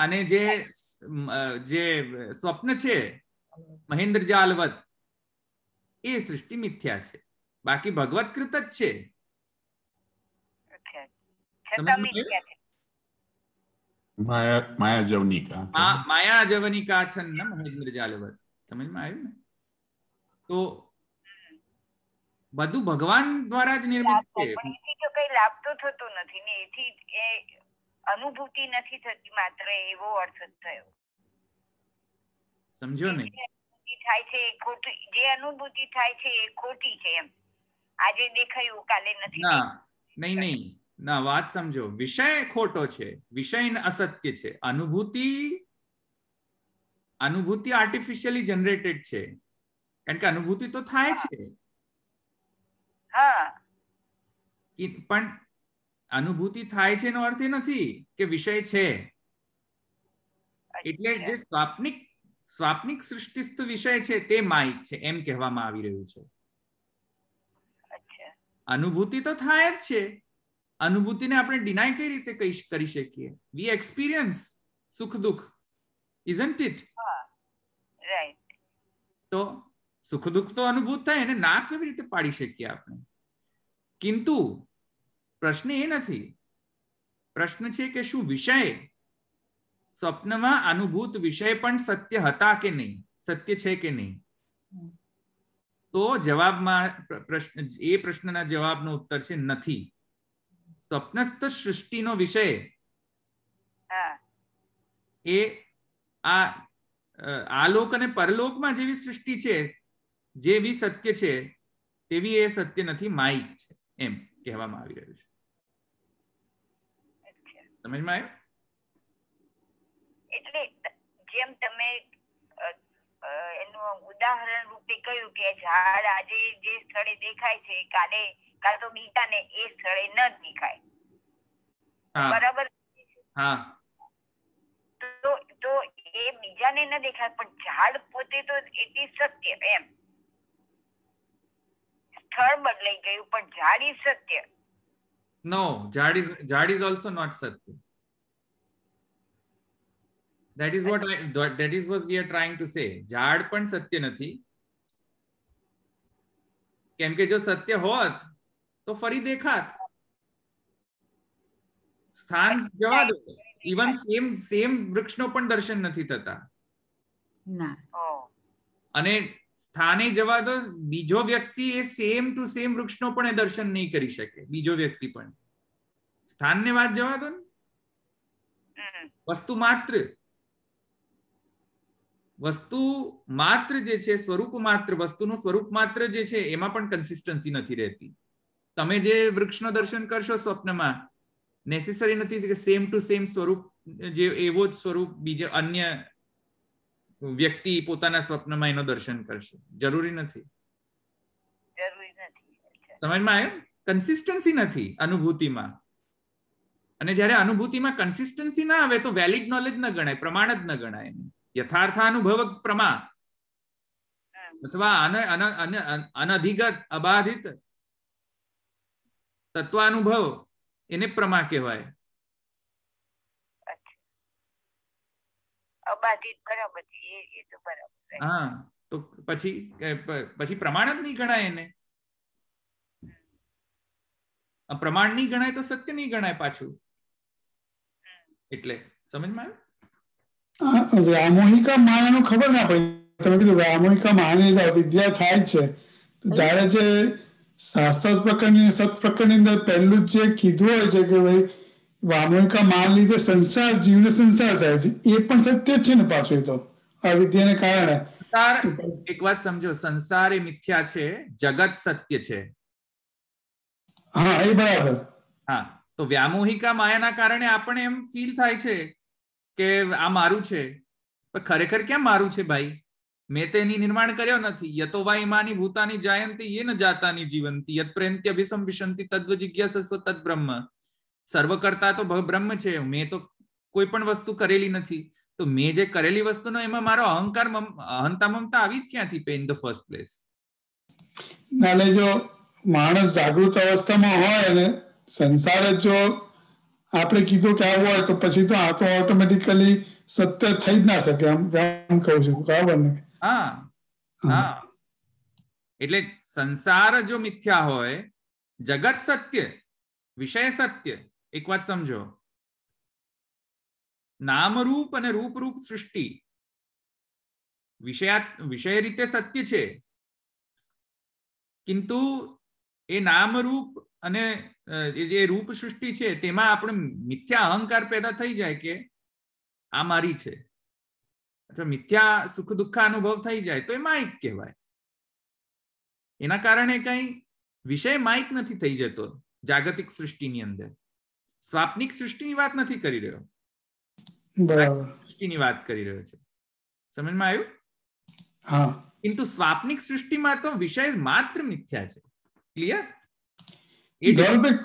અને જે જે સ્વપ્ન છે મહેન્દ્ર જાલવત એ સૃષ્ટિ મિથ્યા છે બાકી ભગવત કૃત જ છે માયા જવનિકા માયા જવનિકા મહેન્દ્ર જાલવત સમજમાં આવ્યું ને તો બધું ભગવાન દ્વારા જ નિર્મિત છે એથી તો કઈ લાભ તો થતો નથી ને એથી એ અનુભૂતિ નથી થતી માત્ર એવો અર્થ થયો સમજો ને થાય છે ખોટી જે અનુભૂતિ થાય છે એ ખોટી છે એમ આજે દેખાયું કાલે નથી ના નહીં નહીં ના વાત સમજો વિષય ખોટો છે વિષય અસત્ય છે અનુભૂતિ અનુભૂતિ આર્ટિફિશિયલી જનરેટેડ છે કારણ કે અનુભૂતિ તો થાય છે પણ અનુભૂતિ થાય છે એનો અર્થ એ નથી કે વિષય છે એટલે જે સ્વાપ્નિક સ્વાપ્નિક સૃષ્ટિસ્થ વિષય છે તે માઇક છે એમ કહેવામાં આવી રહ્યું છે અનુભૂતિ તો થાય જ છે અનુભૂતિને આપણે ડિનાય કઈ રીતે કરી શકીએ વી એક્સપિરિયન્સ સુખ દુઃખ ઇઝન્ટ ઇટ તો સુખ દુઃખ તો અનુભૂત થાય એને ના કેવી રીતે પાડી શકીએ આપણે કિંતુ પ્રશ્ન એ નથી પ્રશ્ન છે કે શું વિષય સ્વપ્નમાં અનુભૂત વિષય પણ સત્ય હતા કે નહીં સત્ય છે કે નહીં તો જવાબમાં પ્રશ્ન એ પ્રશ્નના જવાબનો ઉત્તર છે નથી સ્વપ્નસ્થ સૃષ્ટિનો વિષય એ આ આલોક અને પરલોકમાં જેવી સૃષ્ટિ છે જેવી સત્ય છે તેવી એ સત્ય નથી માઇક છે એમ કહેવામાં આવી રહ્યું છે સમજમાં આવ્યું એટલે જેમ તમે એનું ઉદાહરણ રૂપે કહ્યું કે ઝાડ આજે જે સ્થળે દેખાય છે કાલે કાં તો ગીતાને એ સ્થળે ન દેખાય બરાબર તો તો એ બીજાને ન દેખાય પણ ઝાડ પોતે તો ઇટ ઇઝ સત્ય એમ સ્થળ બદલાઈ ગયું પણ ઝાડ ઇઝ સત્ય નો ઝાડ ઇઝ ઝાડ ઇઝ ઓલસો નોટ સત્ય that is what I, that is what we are trying to ઝાડ પણ સત્ય નથી કેમ કે જો સત્ય હોત તો ફરી દેખાત સ્થાન જવા દો ઇવન સેમ સેમ વૃક્ષનો પણ દર્શન નથી થતા અને સ્થાને જવા દો બીજો વ્યક્તિ એ સેમ ટુ સેમ વૃક્ષનો પણ દર્શન નહીં કરી શકે બીજો વ્યક્તિ પણ સ્થાનને વાત જવા દો ને વસ્તુ માત્ર વસ્તુ માત્ર જે છે સ્વરૂપ માત્ર વસ્તુનું સ્વરૂપ માત્ર જે છે એમાં પણ કન્સિસ્ટન્સી નથી રહેતી તમે જે વૃક્ષનો દર્શન કરશો સ્વપ્નમાં નેસેસરી નથી કે સેમ ટુ સેમ સ્વરૂપ જે એવો જ સ્વરૂપ બીજા અન્ય વ્યક્તિ પોતાના સ્વપ્નમાં એનો દર્શન કરશે જરૂરી નથી સમજમાં આવ્યું કન્સિસ્ટન્સી નથી અનુભૂતિમાં અને જ્યારે અનુભૂતિમાં કન્સિસ્ટન્સી ના આવે તો વેલિડ નોલેજ ન ગણાય પ્રમાણ જ ન ગણાય યથાર્થ અનુભવ પ્રમા અથવા અનધિગત અબાધિત તત્વાનુભવ એને પ્રમા કહેવાય હા તો પછી પછી પ્રમાણ જ નહીં ગણાય એને પ્રમાણ નહીં ગણાય તો સત્ય નહીં ગણાય પાછું એટલે સમજમાં આવ્યું વ્યામોહિકા માયાનું ખબર ના પડી તમે કીધું વ્યામોહિકા માયાની વિદ્યા થાય છે જ્યારે જે શાસ્ત્ર પ્રકરણની સત પ્રકરણની અંદર પહેલું જે કીધું હોય છે કે ભાઈ વામણકા માલ લીધે સંસાર જીવને સંસાર થાય છે એ પણ સત્ય છે ને પાછું તો અવિદ્યાને કારણે એક વાત સમજો સંસાર એ મિથ્યા છે જગત સત્ય છે હા એ બરાબર હા તો વ્યામોહિકા માયાના કારણે આપણને એમ ફીલ થાય છે કે આ મારું છે પણ ખરેખર ક્યાં મારું છે ભાઈ મેં તેની નિર્માણ કર્યો નથી યતો વાઈમાની ભૂતાની જાયંતી ન જાતાની જીવંતી યત પ્રેન્ત્ય વિસંવિશંતિ તદ્વ જિજ્ઞાસસ્વ તદ બ્રહ્મ સર્વ કરતા તો બ્રહ્મ છે મેં તો કોઈ પણ વસ્તુ કરેલી નથી તો મેં જે કરેલી વસ્તુનો એમાં મારો અહંકાર અહંતા મમતા આવી જ ક્યાંથી પે ઇન ધ ફર્સ્ટ પ્લેસ નાલે જો માણસ જાગૃત અવસ્થામાં હોય અને સંસાર જ જો આપણે કીધું કે આવું હોય તો પછી તો આ તો ઓટોમેટિકલી સત્ય થઈ જ ના શકે આમ આમ કહું છું બરાબર ને હા હા એટલે સંસાર જો મિથ્યા હોય જગત સત્ય વિષય સત્ય એક વાત સમજો નામરૂપ અને રૂપરૂપ સૃષ્ટિ વિષયા વિષય રીતે સત્ય છે કિંતુ એ નામરૂપ અને જે રૂપ સૃષ્ટિ છે તેમાં આપણે મિથ્યા અહંકાર પેદા થઈ જાય કે આ મારી છે અથવા મિથ્યા સુખ દુઃખ અનુભવ થઈ જાય તો એ માઇક કહેવાય એના કારણે કઈ વિષય માઇક નથી થઈ જતો જાગતિક સૃષ્ટિની અંદર સ્વાપ્નિક સૃષ્ટિની વાત નથી કરી રહ્યો સૃષ્ટિની વાત કરી રહ્યો છે સમજમાં આવ્યું હા કિંતુ સ્વાપ્નિક સૃષ્ટિમાં તો વિષય માત્ર મિથ્યા છે ક્લિયર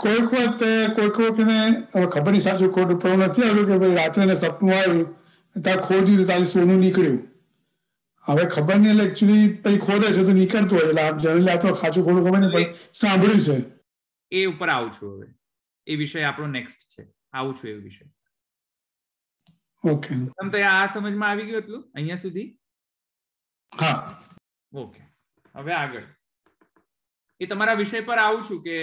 કોઈક વખત કોઈક વખત ખબર નહીં સાચું ખોટું પણ નથી આવ્યું કે ભાઈ રાત્રે સપનું આવ્યું ત્યાં ખોદ્યું તો તાજે સોનું નીકળ્યું હવે ખબર નહીં એટલે એકચ્યુઅલી પછી ખોદે છે તો નીકળતું હોય એટલે આપ જાણી તો ખાચું ખોડું ખબર નહીં પણ સાંભળ્યું છે એ ઉપર આવું છું હવે એ વિષય આપણો નેક્સ્ટ છે આવું છું એ વિષય ઓકે તમ આ સમજમાં આવી ગયું એટલું અહીંયા સુધી હા ઓકે હવે આગળ એ તમારા વિષય પર આવું છું કે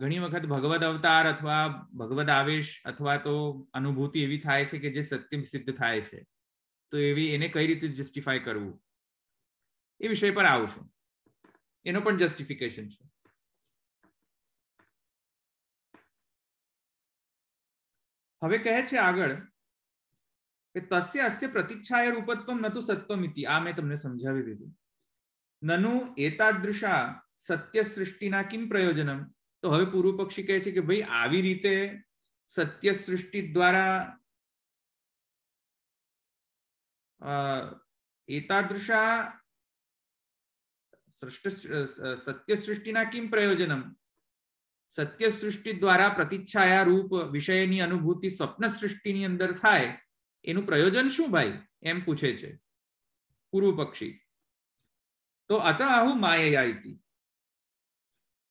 ઘણી વખત ભગવદ અવતાર અથવા ભગવદ આવેશ અથવા તો અનુભૂતિ એવી થાય છે કે જે સત્ય સિદ્ધ થાય છે તો એવી એને કઈ રીતે જસ્ટિફાય કરવું એ વિષય પર આવશું એનો પણ જસ્ટિફિકેશન છે હવે કહે છે આગળ કે તસ્ય અસ્ય પ્રતિચ્છાય રૂપત્વમ નતું સત્વમિતિ આ મેં તમને સમજાવી દીધું નનુ એતાદૃશા સત્ય સૃષ્ટિના કિમ પ્રયોજનમ તો હવે પૂર્વ પક્ષી કહે છે કે ભાઈ આવી રીતે સત્ય સૃષ્ટિ દ્વારા એતાદૃશા સત્ય સૃષ્ટિના કિમ પ્રયોજનમ સત્ય સૃષ્ટિ દ્વારા પ્રતિચ્છાયા રૂપ વિષયની અનુભૂતિ સ્વપ્ન સૃષ્ટિની અંદર થાય એનું પ્રયોજન શું ભાઈ એમ પૂછે છે પૂર્વ પક્ષી તો અત આહુ માયયા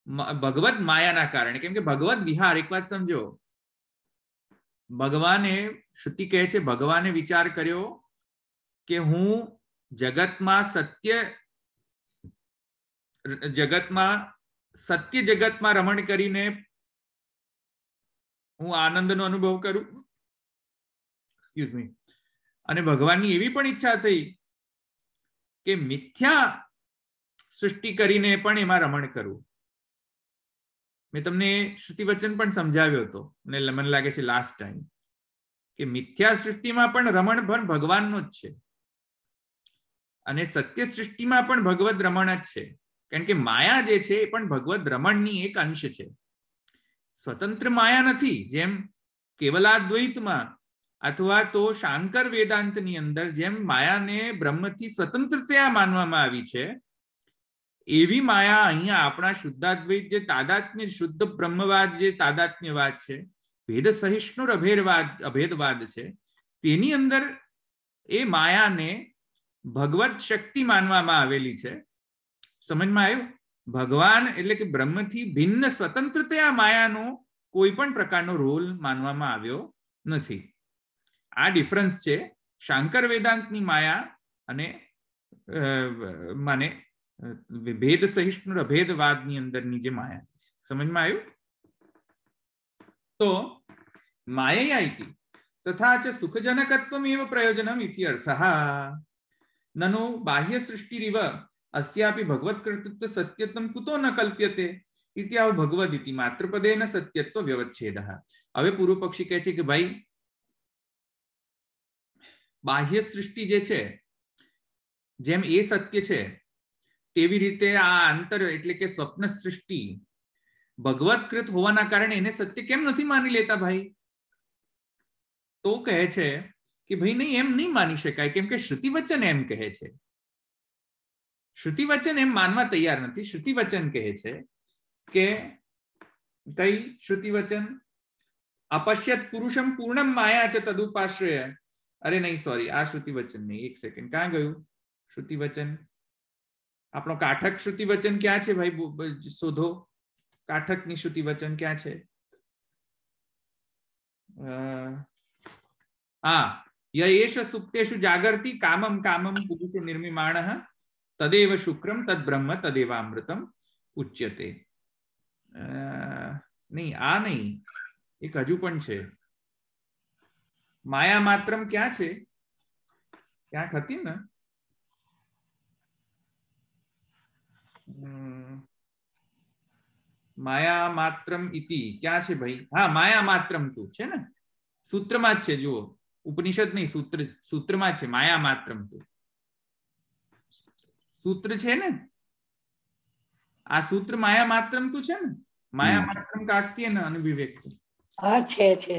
ભગવત માયાના કારણે કેમ કે ભગવત વિહાર એક વાત સમજો ભગવાને શ્રુતિ કહે છે ભગવાને વિચાર કર્યો કે હું જગતમાં સત્ય જગતમાં સત્ય જગતમાં રમણ કરીને હું આનંદનો અનુભવ કરું એક્સક્યુઝ મી અને ભગવાનની એવી પણ ઈચ્છા થઈ કે મિથ્યા સૃષ્ટિ કરીને પણ એમાં રમણ કરું મેં તમને શ્રુતિ વચન પણ સમજાવ્યો હતો અને મને લાગે છે લાસ્ટ ટાઈમ કે મિથ્યા સૃષ્ટિમાં પણ રમણ પણ ભગવાનનો જ છે અને સત્ય સૃષ્ટિમાં પણ ભગવત રમણ જ છે કારણ કે માયા જે છે એ પણ ભગવત રમણની એક અંશ છે સ્વતંત્ર માયા નથી જેમ કેવલાદ્વૈતમાં અથવા તો શાંકર વેદાંતની અંદર જેમ માયાને બ્રહ્મથી સ્વતંત્રતા માનવામાં આવી છે એવી માયા અહીંયા આપણા શુદ્ધાદ્વૈત જે તાદાત્મ્ય શુદ્ધ બ્રહ્મવાદ જે તાદાત્મ્યવાદ છે ભેદ સહિષ્ણુર અભેદવાદ અભેદવાદ છે તેની અંદર એ માયાને ભગવત શક્તિ માનવામાં આવેલી છે સમજમાં આવ્યું ભગવાન એટલે કે બ્રહ્મથી ભિન્ન સ્વતંત્રતા માયાનો કોઈ પણ પ્રકારનો રોલ માનવામાં આવ્યો નથી આ ડિફરન્સ છે શાંકર વેદાંતની માયા અને માને भेद सहिष्णु अभेदवाद अंदर नीचे माया समझ में आयु तो माया आई थी तथा तो सुखजनकत्व प्रयोजनम अर्थ ननु बाह्य सृष्टिरिव कुतो न कल्प्यते इत्याव भगवद मातृपदे न सत्यत्व व्यवच्छेद हमें पूर्व पक्षी कहे कि भाई बाह्य सृष्टि जे जेम ए सत्य है તેવી રીતે આ આંતર એટલે કે સ્વપ્ન સૃષ્ટિ ભગવતકૃત હોવાના કારણે એને સત્ય કેમ નથી માની લેતા ભાઈ તો કહે છે કે ભાઈ નહીં એમ નહીં માની શકાય કેમ કે શ્રુતિ વચન એમ કહે છે શ્રુતિ વચન એમ માનવા તૈયાર નથી શ્રુતિ વચન કહે છે કે કઈ શ્રુતિ વચન અપશ્યત પુરુષમ પૂર્ણમ માયા છે તદુપાશ્રય અરે નહીં સોરી આ શ્રુતિ વચન નહીં એક સેકન્ડ ક્યાં ગયું શ્રુતિ વચન આપણો કાઠક શ્રુતિ વચન ક્યાં છે ભાઈ શોધો કાઠકની શ્રુતિ વચન ક્યાં છે હા યયેશ સુપ્તેશુ જાગર્તિ કામમ કામમ પુરુષો નિર્મિમાણ તદેવ શુક્રમ તદ બ્રહ્મ તદેવામૃતમ ઉચ્યતે નહીં આ નહીં એક હજુ પણ છે માયા માત્રમ ક્યાં છે ક્યાંક હતી ને માયા માત્રમ ઇતિ ક્યાં છે ભાઈ હા માયા માત્રમ તું છે ને સૂત્રમાં જ છે જુઓ ઉપનિષદ નહીં સૂત્ર સૂત્રમાં છે માયા માત્રમ તું સૂત્ર છે ને આ સૂત્ર માયા માત્રમ તું છે ને માયા માત્રમ કાઢતી ને અનુભિવ્યક્તિ હા છે છે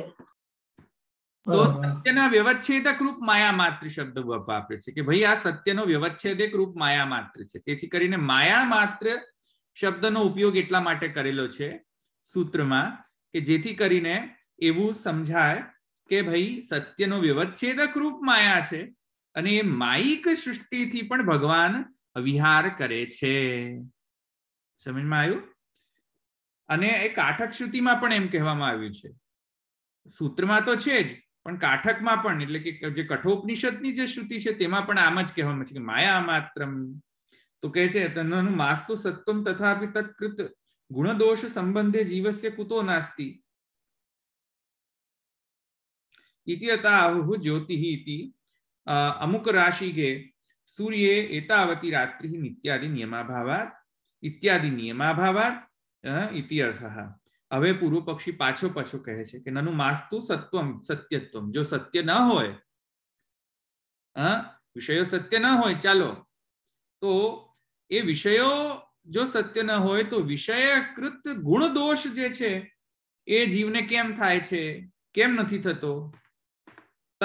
તો સત્યના વ્યવચ્છેદક રૂપ માયા માત્ર શબ્દ આપ્યો છે કે ભાઈ આ સત્યનો વ્યવચ્છેદક રૂપ માયા માત્ર છે તેથી કરીને માયા માત્ર શબ્દનો ઉપયોગ એટલા માટે કરેલો છે સૂત્રમાં કે જેથી કરીને એવું સમજાય કે ભાઈ સત્યનો વ્યવચ્છેદક રૂપ માયા છે અને એ માઈક સૃષ્ટિથી પણ ભગવાન વિહાર કરે છે સમજમાં આવ્યું અને એક આઠક શ્રુતિમાં પણ એમ કહેવામાં આવ્યું છે સૂત્રમાં તો છે જ પણ કાઠકમાં પણ એટલે કે જે કઠોપનિષદની જે શ્રુતિ છે તેમાં પણ આમ જ કહેવામાં છે કે માયા માત્રમ તો કહે છે તનનું માસ તો સત્વમ તથાપિ તત્કૃત ગુણદોષ સંબંધે જીવસ્ય કુતો નાસ્તિ ઇતિયતાહુ જ્યોતિહી ઇતિ અમુક રાશિ કે સૂર્યે એતાવતી રાત્રિ નિત્યાદિ નિયમાભાવાત ઇત્યાદિ નિયમાભાવાત ઇતિ અર્થ હવે પૂર્વ પક્ષી પાછો પાછો કહે છે કે નાનું માસ્તુ સત્વમ સત્યત્વમ જો સત્ય ન હોય હા વિષયો સત્ય ન હોય ચાલો તો એ વિષયો જો સત્ય ન હોય તો વિષયકૃત ગુણ દોષ જે છે એ જીવને કેમ થાય છે કેમ નથી થતો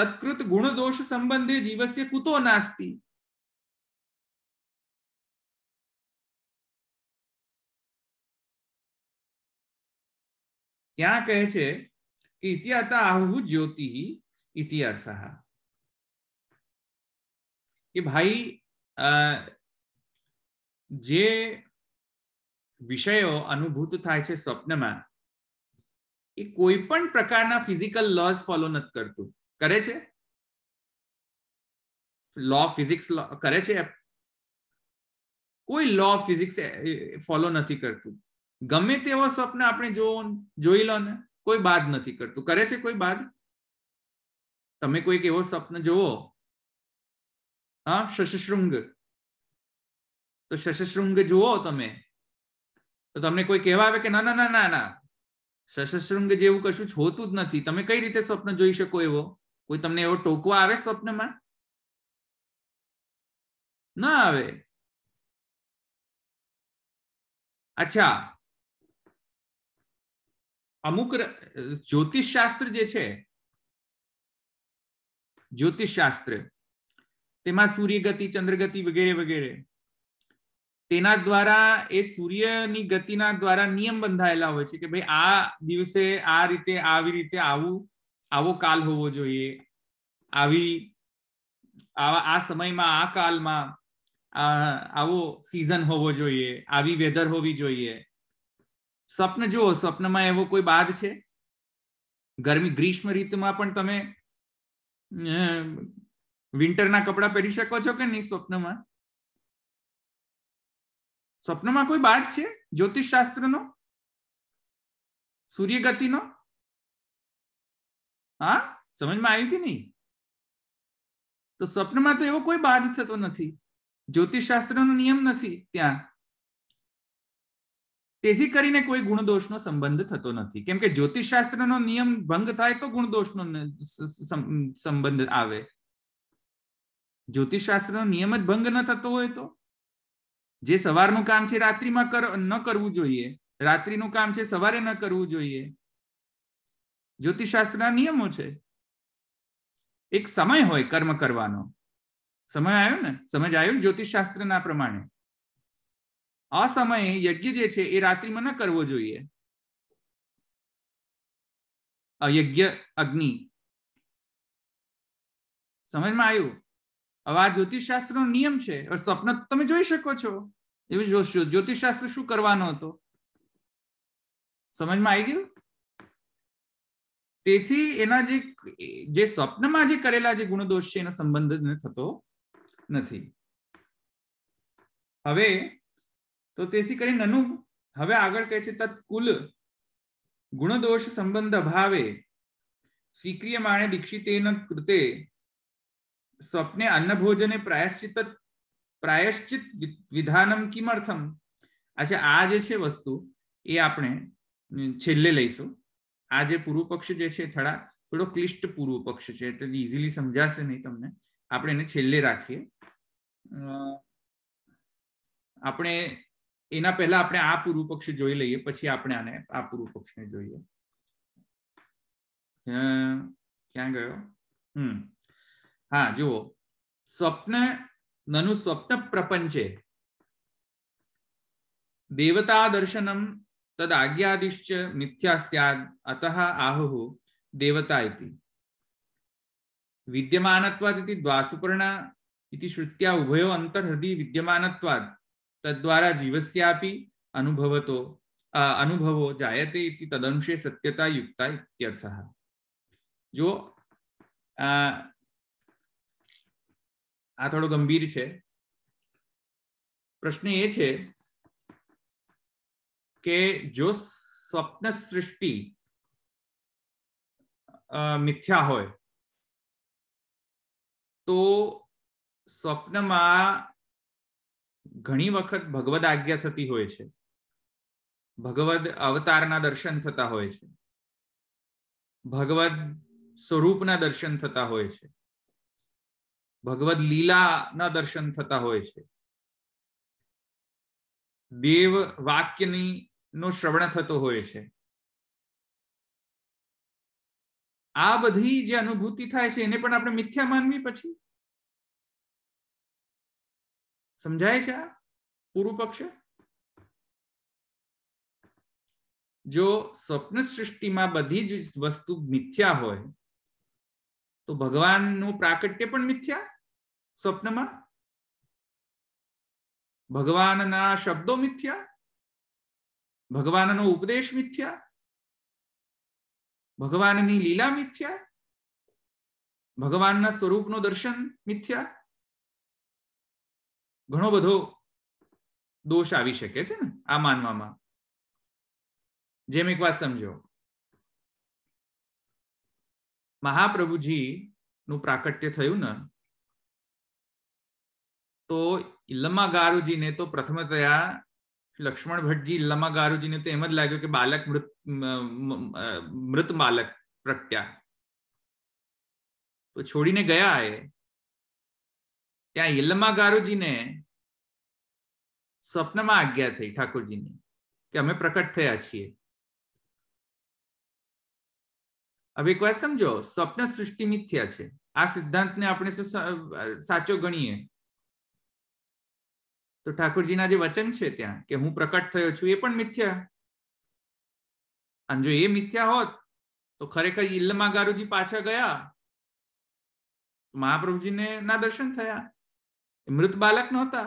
તત્કૃત ગુણ દોષ સંબંધે જીવસ્ય કુતો નાસ્તી क्या कहे छे कि इत्यादि आहु ज्योति इति अर्थः ये भाई जे विषयो अनुभूत થાય છે स्वप्નમાં એ કોઈ પણ પ્રકારના ફિઝિકલ લોસ ફોલો નત करतो કરે છે લો ફિઝિક્સ કરે છે કોઈ લો ફિઝિક્સ ફોલો નથી करतो ગમે તેવા સ્વપ્ન આપણે જોવો જોઈ લો ને કોઈ બાદ નથી કરતું કરે છે કોઈ બાદ તમે કોઈક એવો સ્વપ્ન જોવો હા શશશૃંગ તો શશશૃંગ જુઓ તમે તો તમને કોઈ કહેવા આવે કે ના ના ના ના ના શશશૃંગ જેવું કશું જ હોતું જ નથી તમે કઈ રીતે સ્વપ્ન જોઈ શકો એવો કોઈ તમને એવો ટોકવા આવે સ્વપ્નમાં ના આવે અચ્છા અમુક જ્યોતિષ શાસ્ત્ર જે છે જ્યોતિષ શાસ્ત્ર તેમાં સૂર્ય ગતિ ચંદ્ર વગેરે વગેરે તેના દ્વારા એ સૂર્યની ગતિના દ્વારા નિયમ બંધાયેલા હોય છે કે ભાઈ આ દિવસે આ રીતે આવી રીતે આવું આવો કાલ હોવો જોઈએ આવી આવા આ સમયમાં આ કાલમાં આવો સિઝન હોવો જોઈએ આવી વેધર હોવી જોઈએ સ્વપ્ન જુઓ સ્વપ્નમાં એવો કોઈ બાદ છે ગરમી ગ્રીષ્મ ઋતુમાં પણ તમે વિન્ટરના કપડાં પહેરી શકો છો કે નહીં સ્વપ્નમાં સ્વપ્નમાં કોઈ બાદ છે જ્યોતિષ શાસ્ત્રનો ગતિનો હા સમજમાં આવી કે નહીં તો સ્વપ્નમાં તો એવો કોઈ બાદ થતો નથી જ્યોતિષ શાસ્ત્રનો નિયમ નથી ત્યાં તેથી કરીને કોઈ ગુણદોષનો સંબંધ થતો નથી કેમ કે જ્યોતિષશાસ્ત્રનો નિયમ ભંગ થાય તો ગુણદોષનો સંબંધ આવે જ્યોતિષશાસ્ત્રનો નિયમ જ ભંગ ન થતો હોય તો જે સવારનું કામ છે રાત્રિમાં ન કરવું જોઈએ રાત્રિનું કામ છે સવારે ન કરવું જોઈએ જ્યોતિષશાસ્ત્રના નિયમો છે એક સમય હોય કર્મ કરવાનો સમય આવ્યો ને સમજ આવ્યો ને જ્યોતિષશાસ્ત્રના પ્રમાણે આ સમયે યજ્ઞ જે છે એ રાત્રિમાં ન કરવો જોઈએ યજ્ઞ અગ્નિ સમજમાં આવ્યું હવે આ જ્યોતિષશાસ્ત્ર નો નિયમ છે સ્વપ્ન તો તમે જોઈ શકો છો એવું જ્યોતિષશાસ્ત્ર શું કરવાનો હતો સમજમાં આવી ગયું તેથી એના જે જે સ્વપ્નમાં જે કરેલા જે ગુણદોષ છે એનો સંબંધ થતો નથી હવે તો તેથી કરીને અનુ હવે આગળ કહે છે તત્કુલ ગુણદોષ સંબંધ અભાવે સ્વીક્રિય સ્વીક્રિયમાણે દીક્ષિતેન કૃતે સ્વપ્ને અન્નભોજને પ્રાયશ્ચિત પ્રાયશ્ચિત વિધાનમ કિમર્થમ આજે આ જે છે વસ્તુ એ આપણે છેલ્લે લઈશું આ જે પૂર્વ પક્ષ જે છે થડા થોડો ક્લિષ્ટ પૂર્વ પક્ષ છે એટલે ઇઝીલી સમજાશે નહીં તમને આપણે એને છેલ્લે રાખીએ આપણે એના પહેલા આપણે આ પૂર્વ પક્ષ જોઈ લઈએ પછી આપણે આને આ પૂર્વ પક્ષને જોઈએ ક્યાં ગયો હમ હા જુઓ સ્વપ્ન નનું સ્વપ્ન પ્રપંચે દેવતા દર્શનમ તદ આજ્ઞાદિશ્ચ મિથ્યા સ્યાદ અત આહુ દેવતા ઇતિ વિદ્યમાનત્વાદ ઇતિ દ્વાસુપર્ણા ઇતિ શ્રુત્યા ઉભયો અંતર્હૃદય વિદ્યમાનત્વાદ તદ્વારા જીવસ્યાપી અનુભવતો અનુભવો જાયતે ઇતિ તદંશે સત્યતા યુક્તા ઇત્યર્થ જો આ થોડો ગંભીર છે પ્રશ્ન એ છે કે જો સ્વપ્ન સૃષ્ટિ મિથ્યા હોય તો સ્વપ્નમાં ઘણી વખત ભગવદ આજ્ઞા થતી હોય છે ભગવદ અવતારના દર્શન થતા હોય છે ભગવદ સ્વરૂપના દર્શન થતા હોય છે ભગવદ લીલાના દર્શન થતા હોય છે દેવ વાક્યની નો શ્રવણ થતો હોય છે આ બધી જે અનુભૂતિ થાય છે એને પણ આપણે મિથ્યા માનવી પછી સમજાય છે આ પૂર્વ પક્ષ જો સ્વપ્ન સૃષ્ટિમાં બધી જ વસ્તુ મિથ્યા હોય તો ભગવાનનું પ્રાકટ્ય પણ મિથ્યા સ્વપ્નમાં ભગવાનના શબ્દો મિથ્યા ભગવાનનો ઉપદેશ મિથ્યા ભગવાનની લીલા મિથ્યા ભગવાનના સ્વરૂપનો દર્શન મિથ્યા ઘણો બધો દોષ આવી શકે છે ને આ માનવામાં જેમ એક વાત સમજો મહાપ્રભુજી નું પ્રાકટ્ય થયું ને તો ઇલ્લમા ગારુજીને તો પ્રથમતયા લક્ષ્મણ ભટ્ટજી ઇલ્લમા ગારુજીને તો એમ જ લાગ્યું કે બાલક મૃત મૃત બાલક પ્રગટ્યા તો છોડીને ગયા એ ત્યાં હિલમા ગારુજીને સ્વપ્નમાં આજ્ઞા થઈ ઠાકોરજીની કે અમે પ્રકટ થયા છીએ હવે એક વાત સમજો સ્વપ્ન સૃષ્ટિ મિથ્યા છે આ સિદ્ધાંતને આપણે શું સાચો ગણીએ તો ઠાકોરજીના જે વચન છે ત્યાં કે હું પ્રકટ થયો છું એ પણ મિથ્યા અને જો એ મિથ્યા હોત તો ખરેખર ઇલ્લમાં ગારુજી પાછા ગયા મહાપ્રભુજીને ના દર્શન થયા મૃત બાળક નહોતા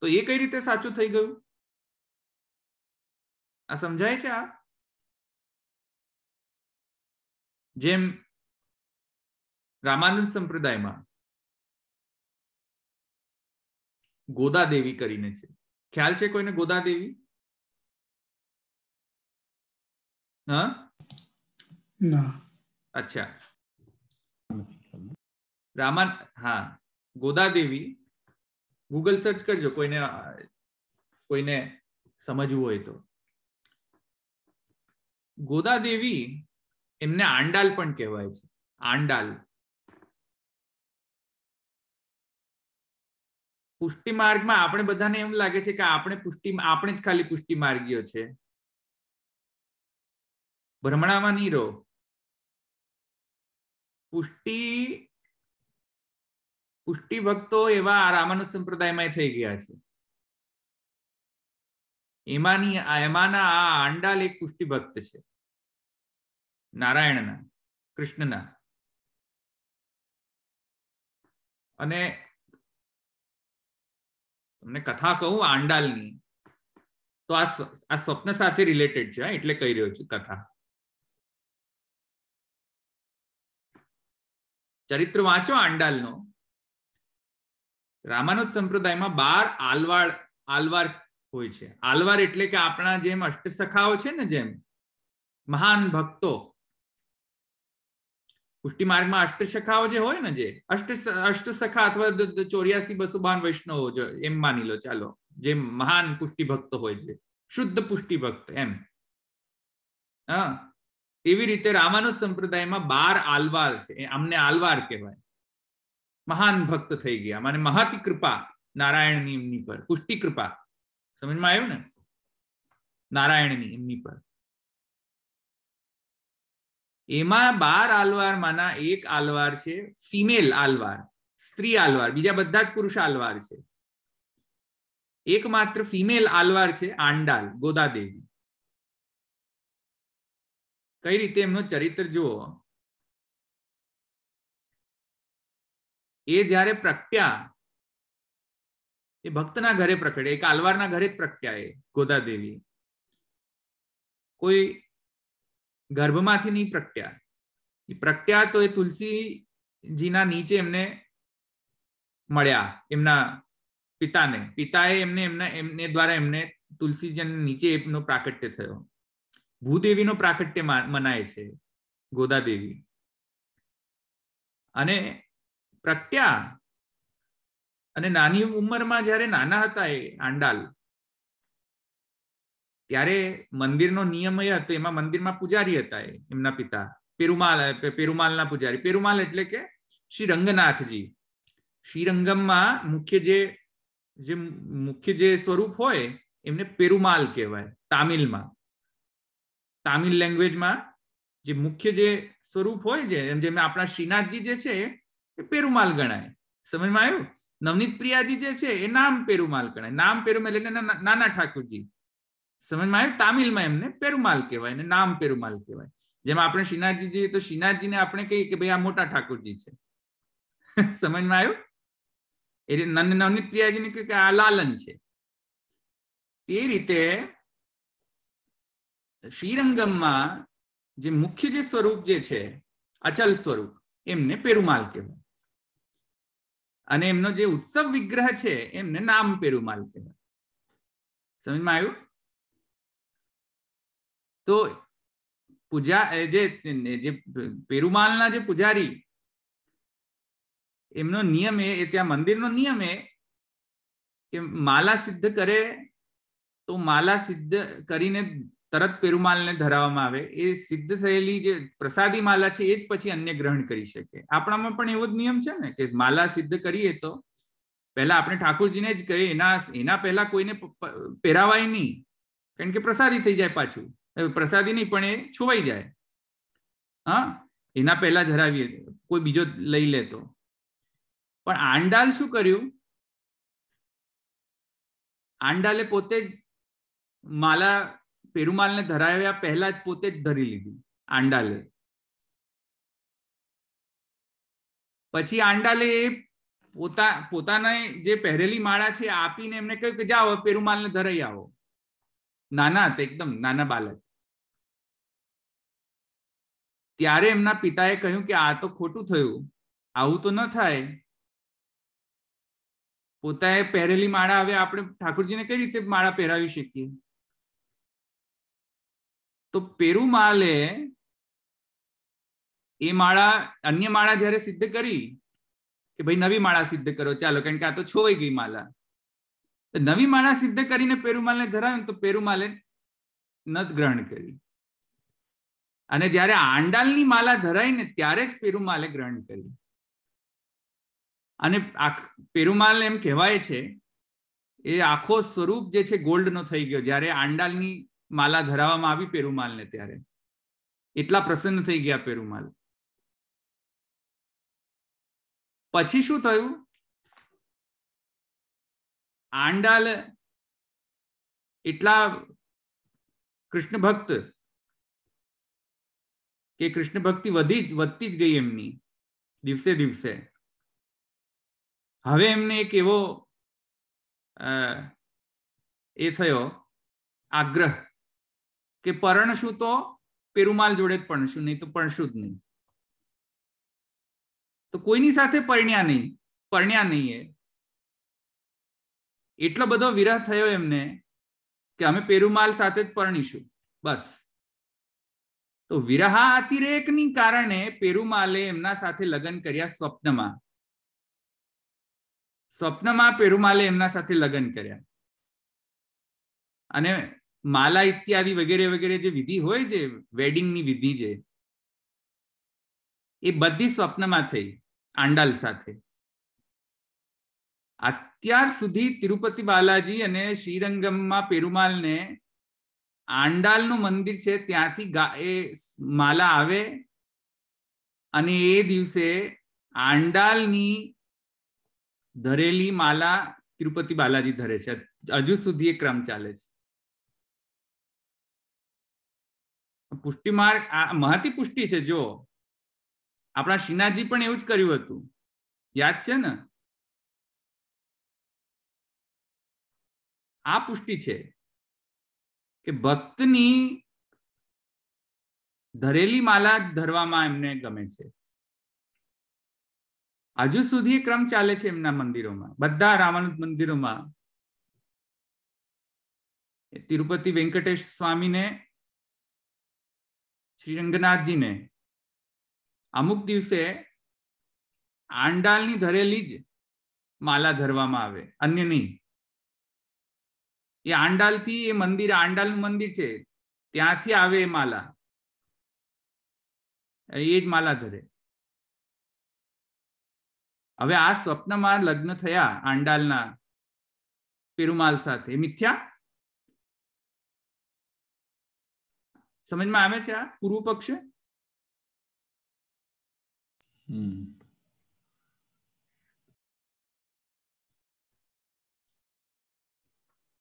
તો એ કઈ રીતે સાચું થઈ ગયું આ સમજાય છે આ જેમ રામાનંદ સંપ્રદાયમાં ગોદા દેવી કરીને છે ખ્યાલ છે કોઈને ગોદા દેવી હા અચ્છા રામા હા ગોદાદેવી ગૂગલ સર્ચ કરજો કોઈને કોઈને સમજવું હોય તો ગોદાદેવી એમને આંડાલ પણ કહેવાય છે આંડાલ પુષ્ટિ માર્ગમાં આપણે બધાને એમ લાગે છે કે આપણે પુષ્ટિ આપણે જ ખાલી પુષ્ટિ માર્ગીઓ છે ભ્રમણામાં નહીં રહો પુષ્ટિ પુષ્ટિ ભક્તો એવા રામાનુજ સંપ્રદાયમાં થઈ ગયા છે એમાંની એમાંના આ આંડાલ એક પુષ્ટિ ભક્ત છે નારાયણના કૃષ્ણના અને તમને કથા કહું આંડાલની તો આ આ સ્વપ્ન સાથે રિલેટેડ છે એટલે કહી રહ્યો છું કથા ચરિત્ર વાંચો આંડાલનો રામાનુજ સંપ્રદાયમાં બાર આલવાળ આલવાર હોય છે આલવાર એટલે કે આપણા જેમ અષ્ટસખાઓ છે ને જેમ મહાન ભક્તો પુષ્ટિ માર્ગમાં અષ્ટસખાઓ જે હોય ને જે અષ્ટ અષ્ટસખા અથવા ચોર્યાસી બસુબાન વૈષ્ણવો જો એમ માની લો ચાલો જે મહાન પુષ્ટિ ભક્તો હોય છે શુદ્ધ પુષ્ટિ ભક્ત એમ હા એવી રીતે રામાનુજ સંપ્રદાયમાં બાર આલવાર છે અમને આલવાર કહેવાય મહાન ભક્ત થઈ ગયા માને મહાતિ કૃપા નારાયણની એમની પર પુષ્ટિ કૃપા સમજમાં આવ્યું ને નારાયણની એમની પર એમાં બાર આલવાર માના એક આલવાર છે ફિમેલ આલવાર સ્ત્રી આલવાર બીજા બધા જ પુરુષ આલવાર છે એકમાત્ર ફિમેલ આલવાર છે આંડાલ ગોદાદેવી કઈ રીતે એમનો ચરિત્ર જુઓ એ જ્યારે પ્રગટ્યા એ ભક્તના ઘરે પ્રકટે એ કાલવારના ઘરે જ પ્રગટ્યા એ ગોદાદેવી કોઈ ગર્ભમાંથી નહીં પ્રગટ્યા એ પ્રગટ્યા તો એ તુલસીજીના નીચે એમને મળ્યા એમના પિતાને પિતાએ એમને એમના એમને દ્વારા એમને તુલસીજી નીચે એમનો પ્રાકટ્ય થયો ભૂદેવીનો પ્રાકટ્ય મનાય છે ગોદાદેવી અને પ્રગટ્યા અને નાની ઉંમરમાં જ્યારે નાના હતા એ આંડાલ ત્યારે મંદિરનો નિયમ એ હતો એમાં મંદિરમાં પૂજારી હતા એ એમના પિતા પેરુમાલ પેરુમાલના પૂજારી પેરુમાલ એટલે કે શ્રી રંગનાથજી શ્રીરંગમમાં મુખ્ય જે જે મુખ્ય જે સ્વરૂપ હોય એમને પેરુમાલ કહેવાય તામિલમાં તામિલ લેંગ્વેજમાં જે મુખ્ય જે સ્વરૂપ હોય છે જેમ આપણા શ્રીનાથજી જે છે એ પેરુમાલ ગણાય સમજમાં આવ્યું નવનીત પ્રિયાજી જે છે એ નામ પેરુમાલ ગણાય નામ પેરુમાલ એટલે નાના ઠાકોરજી સમજમાં આવ્યું તામિલમાં એમને પેરુમાલ કહેવાય ને નામ પેરુમાલ કહેવાય જેમાં આપણે શ્રીનાથજી જઈએ તો શ્રીનાથજીને આપણે કહીએ કે ભાઈ આ મોટા ઠાકોરજી છે સમજમાં આવ્યું એટલે નવનીત પ્રિયાજીને કહ્યું કે આ લાલન છે તે રીતે શ્રીરંગમમાં જે મુખ્ય જે સ્વરૂપ જે છે અચલ સ્વરૂપ એમને પેરુમાલ કહેવાય અને એમનો જે ઉત્સવ વિગ્રહ છે એમને નામ પેરુમાલ કહેવાય સમજમાં આવ્યું તો પૂજા જે જે પેરુમાલના જે પૂજારી એમનો નિયમ એ ત્યાં મંદિરનો નિયમ એ કે માલા સિદ્ધ કરે તો માલા સિદ્ધ કરીને તરત પેરુમાલને ધરાવવામાં આવે એ સિદ્ધ થયેલી જે પ્રસાદી માલા છે એ જ પછી અન્ય ગ્રહણ કરી શકે આપણામાં પણ એવો જ નિયમ છે ને કે માલા સિદ્ધ કરીએ તો પહેલા આપણે ઠાકોરજીને જ કહીએ એના એના પહેલા કોઈને પહેરાવાય નહીં કારણ કે પ્રસાદી થઈ જાય પાછું પ્રસાદી નહીં પણ એ છુવાઈ જાય હા એના પહેલા ધરાવીએ કોઈ બીજો લઈ લેતો પણ આંડાલ શું કર્યું આંડાલે પોતે જ માલા પેરુમાલને ધરાવ્યા પહેલા જ પોતે જ ધરી લીધી આંડાલે પછી આંડાલે પોતા પોતાને જે પહેરેલી માળા છે આપીને એમને કહ્યું કે જાઓ પેરુમાલને ધરાઈ આવો નાના હતા એકદમ નાના બાલક ત્યારે એમના પિતાએ કહ્યું કે આ તો ખોટું થયું આવું તો ન થાય પોતાએ પહેરેલી માળા હવે આપણે ઠાકોરજીને કઈ રીતે માળા પહેરાવી શકીએ તો પેરુમાલે એ માળા અન્ય માળા જ્યારે સિદ્ધ કરી કે ભાઈ નવી માળા સિદ્ધ કરો ચાલો કારણ કે આ તો છોવાઈ ગઈ માળા નવી માળા સિદ્ધ કરીને પેરુમાલને ધરાવ્યું તો પેરુમાલે નત ગ્રહણ કરી અને જ્યારે આંડાલની માલા ધરાઈને ત્યારે જ પેરુમાલે ગ્રહણ કરી અને પેરુમાલ એમ કહેવાય છે એ આખો સ્વરૂપ જે છે ગોલ્ડનો થઈ ગયો જ્યારે આંડાલની માલા ધરાવવામાં આવી પેરુમાલને ત્યારે એટલા પ્રસન્ન થઈ ગયા પેરુમાલ પછી શું થયું આંડાલ એટલા કૃષ્ણ ભક્ત કે કૃષ્ણ ભક્તિ વધી વધતી જ ગઈ એમની દિવસે દિવસે હવે એમને એક એવો એ થયો આગ્રહ કે પરણશું તો પેરુમાલ જોડે જ પરણશું નહીં તો પરણશું જ નહીં તો કોઈની સાથે પરણ્યા નહીં પરણ્યા નહીં એ એટલો બધો વિરહ થયો એમને કે અમે પેરુમાલ સાથે જ પરણીશું બસ તો વિરહા અતિરેકની કારણે પેરુમાલે એમના સાથે લગ્ન કર્યા સ્વપ્નમાં સ્વપ્નમાં પેરુમાલે એમના સાથે લગ્ન કર્યા અને માલા ઇત્યાદિ વગેરે વગેરે જે વિધિ હોય છે વેડિંગની વિધિ છે એ બધી સ્વપ્નમાં થઈ આંડાલ સાથે અત્યાર સુધી તિરુપતિ બાલાજી અને શ્રીરંગમમાં પેરુમાલને આંડાલનું મંદિર છે ત્યાંથી એ માલા આવે અને એ દિવસે આંડાલની ધરેલી માલા તિરુપતિ બાલાજી ધરે છે હજુ સુધી એ ક્રમ ચાલે છે પુષ્ટિ માર્ગ આ મહાતી પુષ્ટિ છે જો આપણા શિનાજી પણ એવું જ કર્યું હતું યાદ છે ને આ પુષ્ટિ છે કે ભક્તની ધરેલી માલા જ ધરવામાં એમને ગમે છે હજુ સુધી ક્રમ ચાલે છે એમના મંદિરોમાં બધા રામાનુજ મંદિરોમાં તિરુપતિ વેંકટેશ સ્વામીને શ્રી રંગનાથજીને અમુક દિવસે આંડાલની ધરેલી જ માલા ધરવામાં આવે અન્ય નહીં એ આંડાલથી એ મંદિર આંડાલનું મંદિર છે ત્યાંથી આવે એ માલા એ જ માલા ધરે હવે આ સ્વપ્નમાં લગ્ન થયા આંડાલના પેરુમાલ સાથે મિથ્યા સમજમાં આવે છે આ પૂર્વ પક્ષ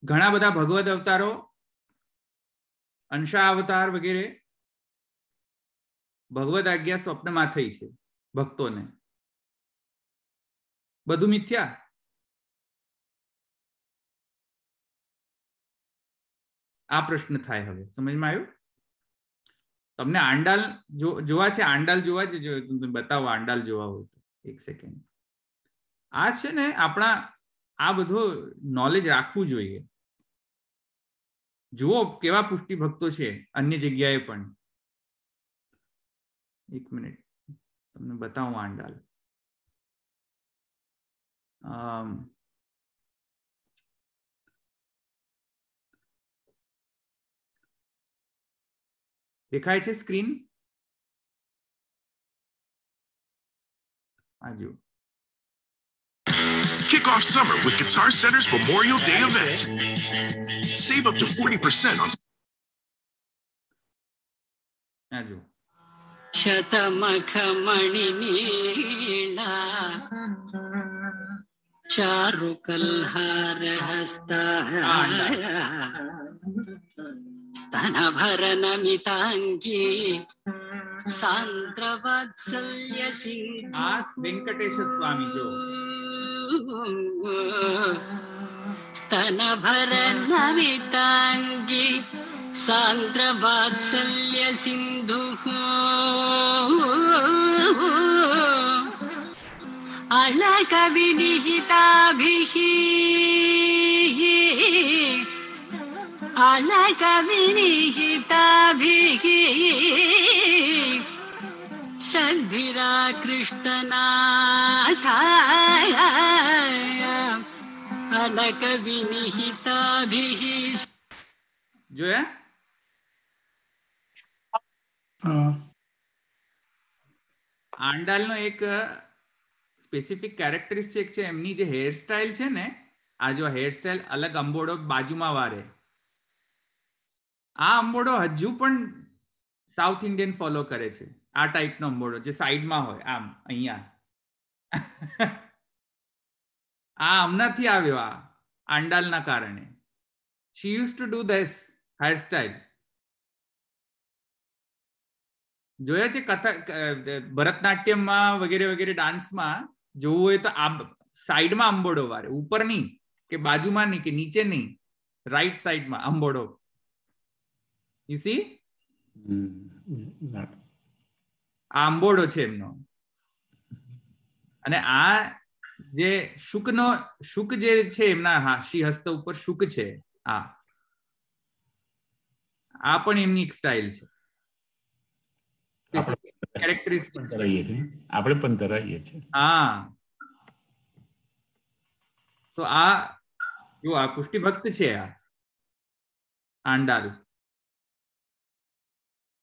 ઘણા બધા ભગવદ અવતારો અંશા અવતાર વગેરે ભગવદ આજ્ઞા સ્વપ્નમાં થઈ છે ભક્તોને બધું મિથ્યા આ પ્રશ્ન થાય હવે સમજમાં આવ્યું તમને આંડાલ જોવા છે આંડાલ જોવા છે બતાવો આંડાલ જોવા હોય તો એક સેકન્ડ આ છે ને આપણા આ બધો નોલેજ રાખવું જોઈએ જુઓ કેવા પુષ્ટિ ભક્તો છે અન્ય જગ્યાએ પણ એક મિનિટ તમને બતાવું આંડાલ અમ દેખાય છે સ્ક્રીન આ જુઓ Kick off summer with Guitar Center's Memorial Day event. Save up to 40% on આજુ શતમખ મણિ નીળા ચારુ કલ્હાર હસ્તા स्तनभरणमिताङ्गी సాంద్రవాత్సల్య సింధు వెంకటేశ్వర స్వామి జో స్తనభరణమితాంగి సాంద్రవాత్సల్య సింధు అళక వినిహితాభిహి बालकविनिहिताभिः श्रद्धिरा कृष्णनाथाय बालकविनिहिताभिः जो है આંડાલનો એક સ્પેસિફિક કેરેક્ટરિસ્ટિક છે એમની જે હેરસ્ટાઇલ છે ને આ જો હેરસ્ટાઇલ અલગ અંબોડો બાજુમાં વારે આ અંબોડો હજુ પણ સાઉથ ઇન્ડિયન ફોલો કરે છે આ ટાઈપનો અંબોડો જે સાઈડમાં હોય આમ અહીંયા આ હમણાંથી આવ્યો આ આંડાલના કારણે she used to do these this hairstyle જોયા છે કથક ભરતનાટ્યમમાં વગેરે વગેરે ડાન્સમાં જોવું હોય તો આ સાઈડમાં અંબોડો વારે ઉપર નહીં કે બાજુમાં નહીં કે નીચે નહીં રાઈટ સાઈડમાં અંબોડો You see? Mm, આંબોડો છે એમનો અને આ જે શુકનો શુક જે છે એમના શ્રી હસ્ત ઉપર શુક છે આ આ પણ એમની એક સ્ટાઇલ છે કેરેક્ટરિસ્ટિક આપણે પણ ધરાઈએ છીએ હા તો આ જો આ પુષ્ટિ ભક્ત છે આ આંડાલ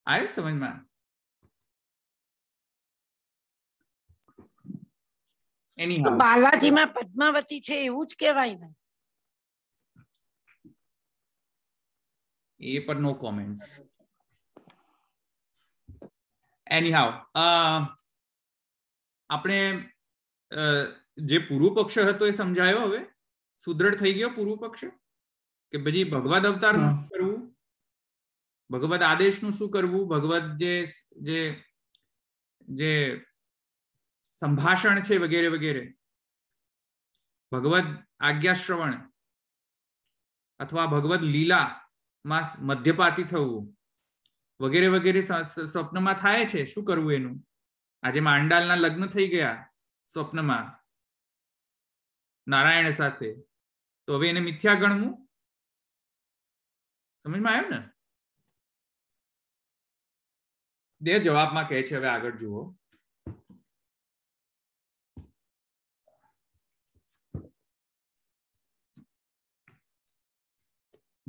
આવ્યું સમજમાં બાલાજીમાં પદ્માવતી છે એવું જ કહેવાય ને એ પર નો કોમેન્ટ્સ એનીહાવ આપણે જે પૂર્વ પક્ષ હતો એ સમજાયો હવે સુદ્રઢ થઈ ગયો પૂર્વ પક્ષ કે પછી ભગવાદ અવતારમાં ભગવદ આદેશનું શું કરવું ભગવત જે જે સંભાષણ છે વગેરે વગેરે ભગવદ આજ્ઞાશ્રવણ અથવા ભગવત લીલા માં મધ્યપાતી થવું વગેરે વગેરે સ્વપ્નમાં થાય છે શું કરવું એનું આજે માંડાલના લગ્ન થઈ ગયા સ્વપ્નમાં નારાયણ સાથે તો હવે એને મિથ્યા ગણવું સમજમાં આવ્યું ને જે જવાબમાં કહે છે હવે આગળ જુઓ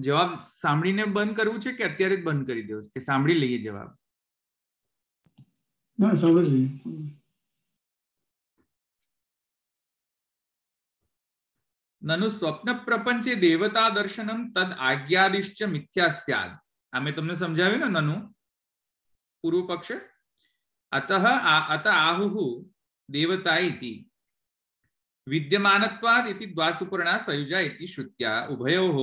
જવાબ સાંભળીને બંધ કરવું છે કે અત્યારે જ બંધ કરી દેવું કે સાંભળી લઈએ જવાબ ના સાંભળી લઈએ નનુ સ્વપ્ન પ્રપંચે દેવતા દર્શનમ તદ આજ્ઞાદિશ્ચ મિથ્યા સ્યાદ આ મેં તમને સમજાવ્યું ને નનુ पूर्वपक्ष अतः अत आहु देवता इति विद्यमानत्वाद इति द्वासुपर्णा सयुजा इति श्रुत्या उभयोः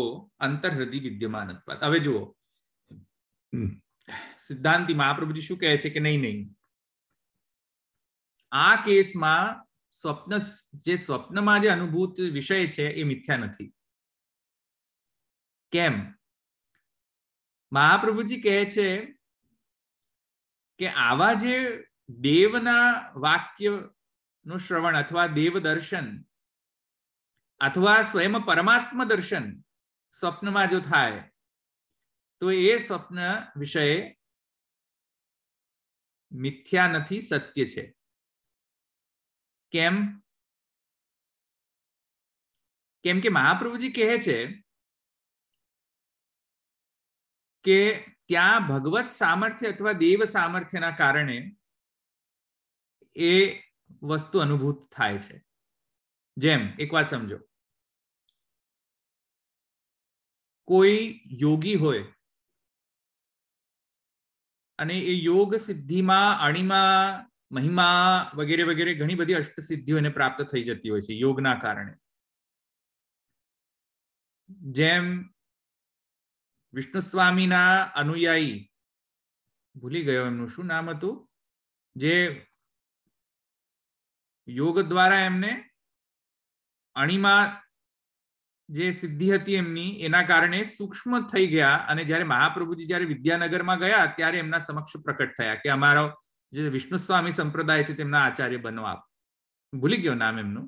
અંતરહૃદય વિદ્યમાનત્વાદ હવે જુઓ સિદ્ધાંતિ મહાપ્રભુજી શું કહે છે કે નહીં નહીં આ કેસમાં સ્વપ્ન જે સ્વપ્નમાં જે અનુભૂત વિષય છે એ મિથ્યા નથી કેમ મહાપ્રભુજી કહે છે કે આવા જે દેવના વાક્ય નું શ્રવણ અથવા દેવ દર્શન અથવા સ્વયં પરમાત્મ દર્શન સ્વપ્નમાં જો થાય તો એ સ્વપ્ન વિષય મિથ્યા નથી સત્ય છે કેમ કેમ કે મહાપ્રભુજી કહે છે કે ત્યાં ભગવત સામર્થ્ય અથવા દેવ સામર્થ્યના કારણે એ વસ્તુ અનુભૂત થાય છે જેમ એક વાત સમજો કોઈ યોગી હોય અને એ યોગ સિદ્ધિમાં અણીમાં મહિમા વગેરે વગેરે ઘણી બધી અષ્ટ સિદ્ધિઓ એને પ્રાપ્ત થઈ જતી હોય છે યોગના કારણે જેમ વિષ્ણુ સ્વામીના અનુયાયી ભૂલી ગયો એમનું શું નામ હતું જે યોગ દ્વારા એમને અણીમાં જે સિદ્ધિ હતી એમની એના કારણે સૂક્ષ્મ થઈ ગયા અને જ્યારે મહાપ્રભુજી જ્યારે વિદ્યાનગરમાં ગયા ત્યારે એમના સમક્ષ પ્રકટ થયા કે અમારો જે વિષ્ણુ સ્વામી સંપ્રદાય છે તેમના આચાર્ય બનવા ભૂલી ગયો નામ એમનું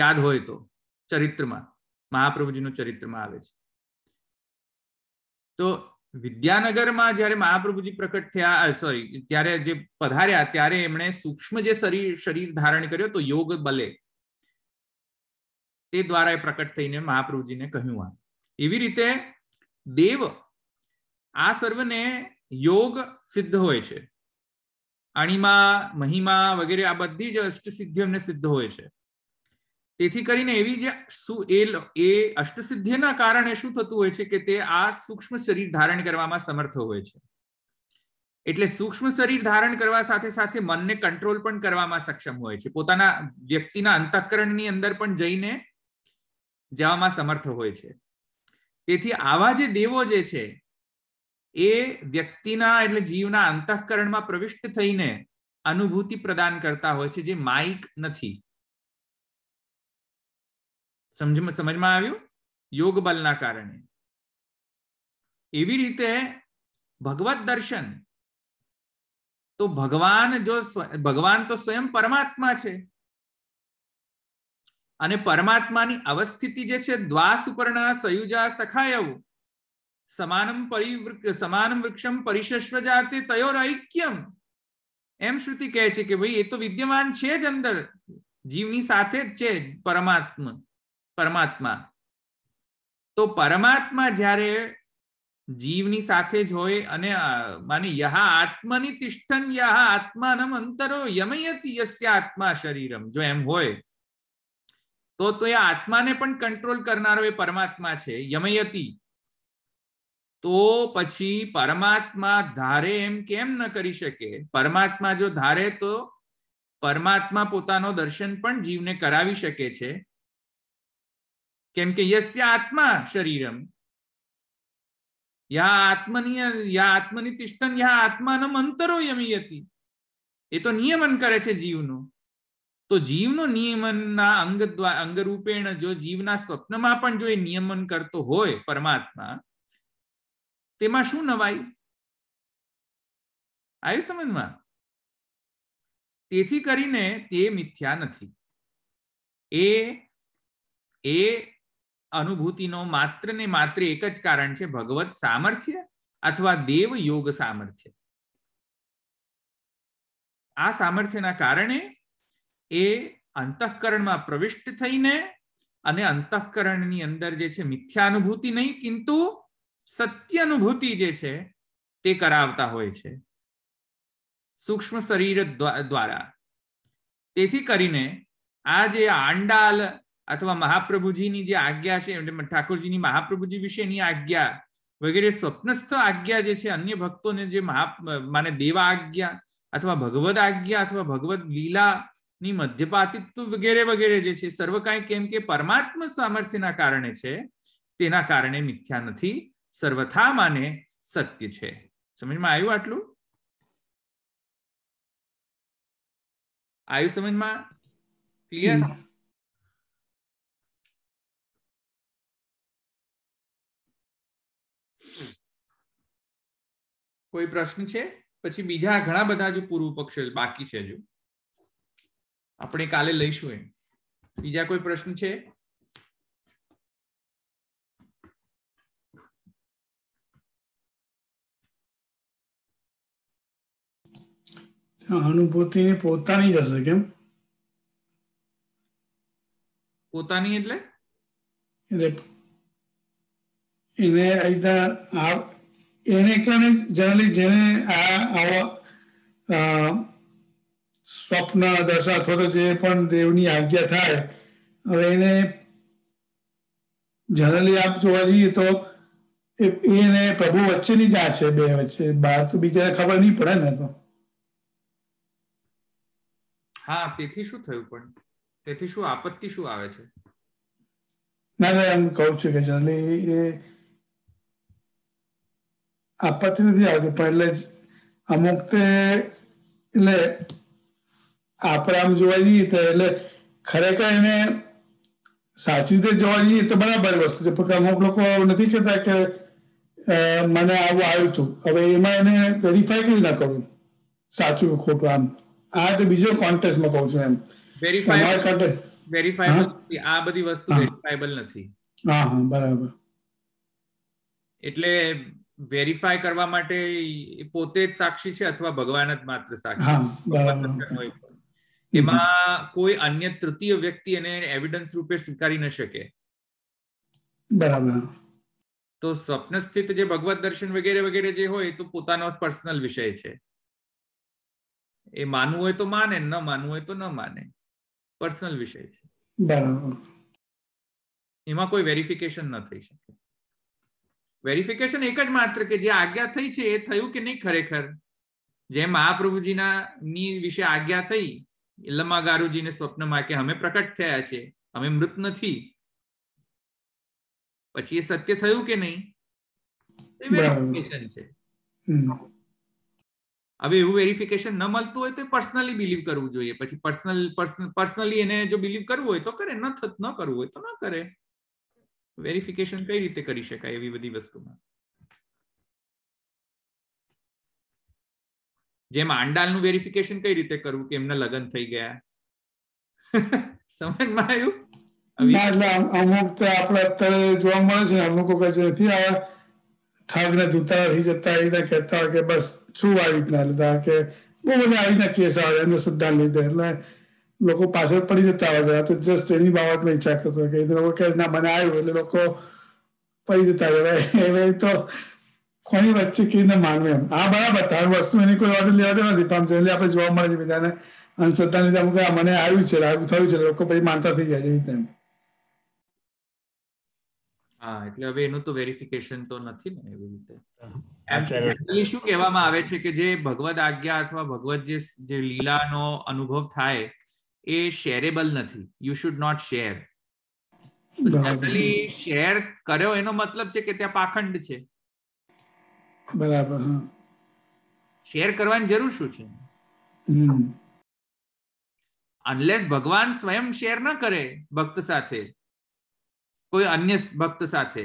યાદ હોય તો ચરિત્રમાં મહાપ્રભુજીનું ચરિત્રમાં આવે છે તો વિદ્યાનગરમાં જ્યારે મહાપ્રભુજી પ્રકટ થયા સોરી ત્યારે જે પધાર્યા ત્યારે એમણે સૂક્ષ્મ જે શરીર શરીર ધારણ કર્યો તો યોગ બલે તે દ્વારા એ પ્રકટ થઈને મહાપ્રભુજીને કહ્યું આ એવી રીતે દેવ આ સર્વને યોગ સિદ્ધ હોય છે અણિમા મહિમા વગેરે આ બધી જ અષ્ટ સિદ્ધિ એમને સિદ્ધ હોય છે તેથી કરીને એવી જે શું એ એ અષ્ટસિદ્ધિના કારણે શું થતું હોય છે કે તે આ સૂક્ષ્મ શરીર ધારણ કરવામાં સમર્થ હોય છે એટલે સૂક્ષ્મ શરીર ધારણ કરવા સાથે સાથે મનને કંટ્રોલ પણ કરવામાં સક્ષમ હોય છે પોતાના વ્યક્તિના અંતઃકરણની અંદર પણ જઈને જવામાં સમર્થ હોય છે તેથી આવા જે દેવો જે છે એ વ્યક્તિના એટલે જીવના અંતઃકરણમાં પ્રવિષ્ટ થઈને અનુભૂતિ પ્રદાન કરતા હોય છે જે માઇક નથી સમજમાં સમજમાં આવ્યું યોગ બલના કારણે એવી રીતે ભગવત દર્શન તો ભગવાન જો ભગવાન તો સ્વયં પરમાત્મા છે અને પરમાત્માની અવસ્થિતિ જે છે દ્વાસુપર્ણા સયુજા સખાયવ સમાનમ પરિવૃ સમાનમ વૃક્ષમ પરિશસ્વ જાતે તયોર ઐક્યમ એમ શ્રુતિ કહે છે કે ભાઈ એ તો વિદ્યમાન છે જ અંદર જીવની સાથે જ છે પરમાત્મા પરમાત્મા તો પરમાત્મા જ્યારે જીવની સાથે જ હોય અને માને યહા આત્મની તિષ્ઠન યહા આત્માનમ અંતરો યમયતી યસ્ય આત્મા શરીરમ જો એમ હોય તો તો એ આત્માને પણ કંટ્રોલ કરનારો એ પરમાત્મા છે યમયતી તો પછી પરમાત્મા ધારે એમ કેમ ન કરી શકે પરમાત્મા જો ધારે તો પરમાત્મા પોતાનો દર્શન પણ જીવને કરાવી શકે છે કેમ કે યસ્ય આત્મા શરીરમ યા આત્મની યા આત્મની તિષ્ઠન યા આત્માનમ અંતરો યમીયતી એ તો નિયમન કરે છે જીવનું તો જીવનો નિયમનના અંગ અંગરૂપેણ જો જીવના સ્વપ્નમાં પણ જો એ નિયમન કરતો હોય પરમાત્મા તેમાં શું નવાઈ આવ્યું સમજમાં તેથી કરીને તે મિથ્યા નથી એ એ અનુભૂતિનો માત્ર ને માત્ર એક જ કારણ છે ભગવત સામર્થ્ય અથવા દેવ યોગ સામર્થ્ય આ સામર્થ્યના કારણે એ અંતઃકરણમાં પ્રવિષ્ટ થઈને અને અંતઃકરણની અંદર જે છે મિથ્યા અનુભૂતિ નહીં કિંતુ સત્ય અનુભૂતિ જે છે તે કરાવતા હોય છે સૂક્ષ્મ શરીર દ્વારા તેથી કરીને આ જે આંડાલ અથવા મહાપ્રભુજીની જે આજ્ઞા છે ઠાકોરજીની મહાપ્રભુજી વિશેની આજ્ઞા વગેરે સ્વપ્નસ્થ આજ્ઞા જે છે અન્ય ભક્તોને જે મહા માને દેવા આજ્ઞા અથવા ભગવદ આજ્ઞા અથવા ભગવદ લીલા ની મધ્યપાતિત્વ વગેરે વગેરે જે છે સર્વ કાંઈ કેમ કે પરમાત્મા સામર્થ્યના કારણે છે તેના કારણે મિથ્યા નથી સર્વથા માને સત્ય છે સમજમાં આવ્યું આટલું આવ્યું સમજમાં ક્લિયર કોઈ પ્રશ્ન છે પછી બીજા ઘણા બધા જે પૂર્વ પક્ષ બાકી છે હજુ આપણે કાલે લઈશું એમ બીજા કોઈ પ્રશ્ન છે અનુભૂતિ પોતાની જ હશે કેમ પોતાની એટલે એને આ એને કારણે જનરલી જેને આ આવા સ્વપ્ન દશા અથવા તો જે પણ દેવની આજ્ઞા થાય હવે એને જનરલી આપ જોવા જઈએ તો એને પ્રભુ વચ્ચેની જ આ છે બે વચ્ચે બહાર તો બીજા ખબર નહીં પડે ને તો હા તેથી શું થયું પણ તેથી શું આપત્તિ શું આવે છે ના ના એમ કહું છું કે જનરલી એ આપત્તિ નથી આવતી પણ એટલે જ અમુક તે એટલે આપણે આમ જોવા જઈએ તો એટલે ખરેખર એને સાચી રીતે જોવા જઈએ તો બરાબર વસ્તુ છે પણ અમુક લોકો નથી કહેતા કે મને આવું આવ્યું હતું હવે એમાં એને વેરીફાઈ કેવી ના કરવું સાચું ખોટું આમ આ તો બીજો કોન્ટેસ્ટમાં કહું છું એમ વેરીફાઈ વેરીફાઈબલ આ બધી વસ્તુ વેરીફાઈબલ નથી હા હા બરાબર એટલે વેરીફાય કરવા માટે પોતે જ સાક્ષી છે અથવા ભગવાન જ માત્ર સાક્ષી એમાં કોઈ અન્ય તૃતીય વ્યક્તિ એને એવિડન્સ રૂપે સ્વીકારી ન શકે બરાબર તો સ્વપ્ન સ્થિત જે ભગવત દર્શન વગેરે વગેરે જે હોય તો પોતાનો પર્સનલ વિષય છે એ માનવું હોય તો માને ન માનવું હોય તો ન માને પર્સનલ વિષય છે બરાબર એમાં કોઈ વેરિફિકેશન ન થઈ શકે વેરિફિકેશન એક જ માત્ર કે જે આજ્ઞા થઈ છે એ થયું કે નહીં ખરેખર જે મહાપ્રભુજીના ની વિશે આજ્ઞા થઈ લમ્મા ગારુજીને સ્વપ્નમાં કે અમે પ્રકટ થયા છે અમે મૃત નથી પછી એ સત્ય થયું કે નહીં વેરિફિકેશન છે હવે એવું વેરિફિકેશન ન મળતું હોય તો પર્સનલી બિલીવ કરવું જોઈએ પછી પર્સનલ પર્સનલી એને જો બિલીવ કરવું હોય તો કરે ન ન કરવું હોય તો ન કરે વેરિફિકેશન કઈ રીતે કરી શકાય એવી બધી વસ્તુમાં જેમાં આંડાલનું વેરિફિકેશન કઈ રીતે કરવું કે એમના લગ્ન થઈ ગયા સમજમાં આવ્યું અમુક તો આપણે અત્યારે જોવા મળે છે અમુક વખત નથી આ ઠાકને ધૂતા રહી જતા આવી રીતના કહેતા કે બસ શું આવી રીતના લીધા કે બહુ બધા આવી રીતના કેસ આવે એમને શ્રદ્ધા લીધે એટલે લોકો પાછળ પડી જતા હોય તો જસ્ટ એની બાબતમાં ઈચ્છા કરતો કે લોકો કે ના મને આવ્યું એટલે લોકો પડી જતા હવે તો કોની વચ્ચે કેવી માનવું એમ આ બરાબર તારું વસ્તુ એની કોઈ વાત લેવા દેવા નથી પણ જનરલી આપણે જોવા મળે છે બધાને અંધશ્રદ્ધા લીધે અમુક મને આવ્યું છે આવ્યું થયું છે લોકો પછી માનતા થઈ જાય છે રીતે હા એટલે હવે એનું તો વેરિફિકેશન તો નથી ને એવી રીતે શું કહેવામાં આવે છે કે જે ભગવદ આજ્ઞા અથવા ભગવત જે જે લીલાનો અનુભવ થાય એ શેરેબલ નથી you should not share generally share કર્યો એનો મતલબ છે કે ત્યાં પાખંડ છે બરાબર શેર કરવાની જરૂર શું છે અનલેસ ભગવાન સ્વયં શેર ન કરે ભક્ત સાથે કોઈ અન્ય ભક્ત સાથે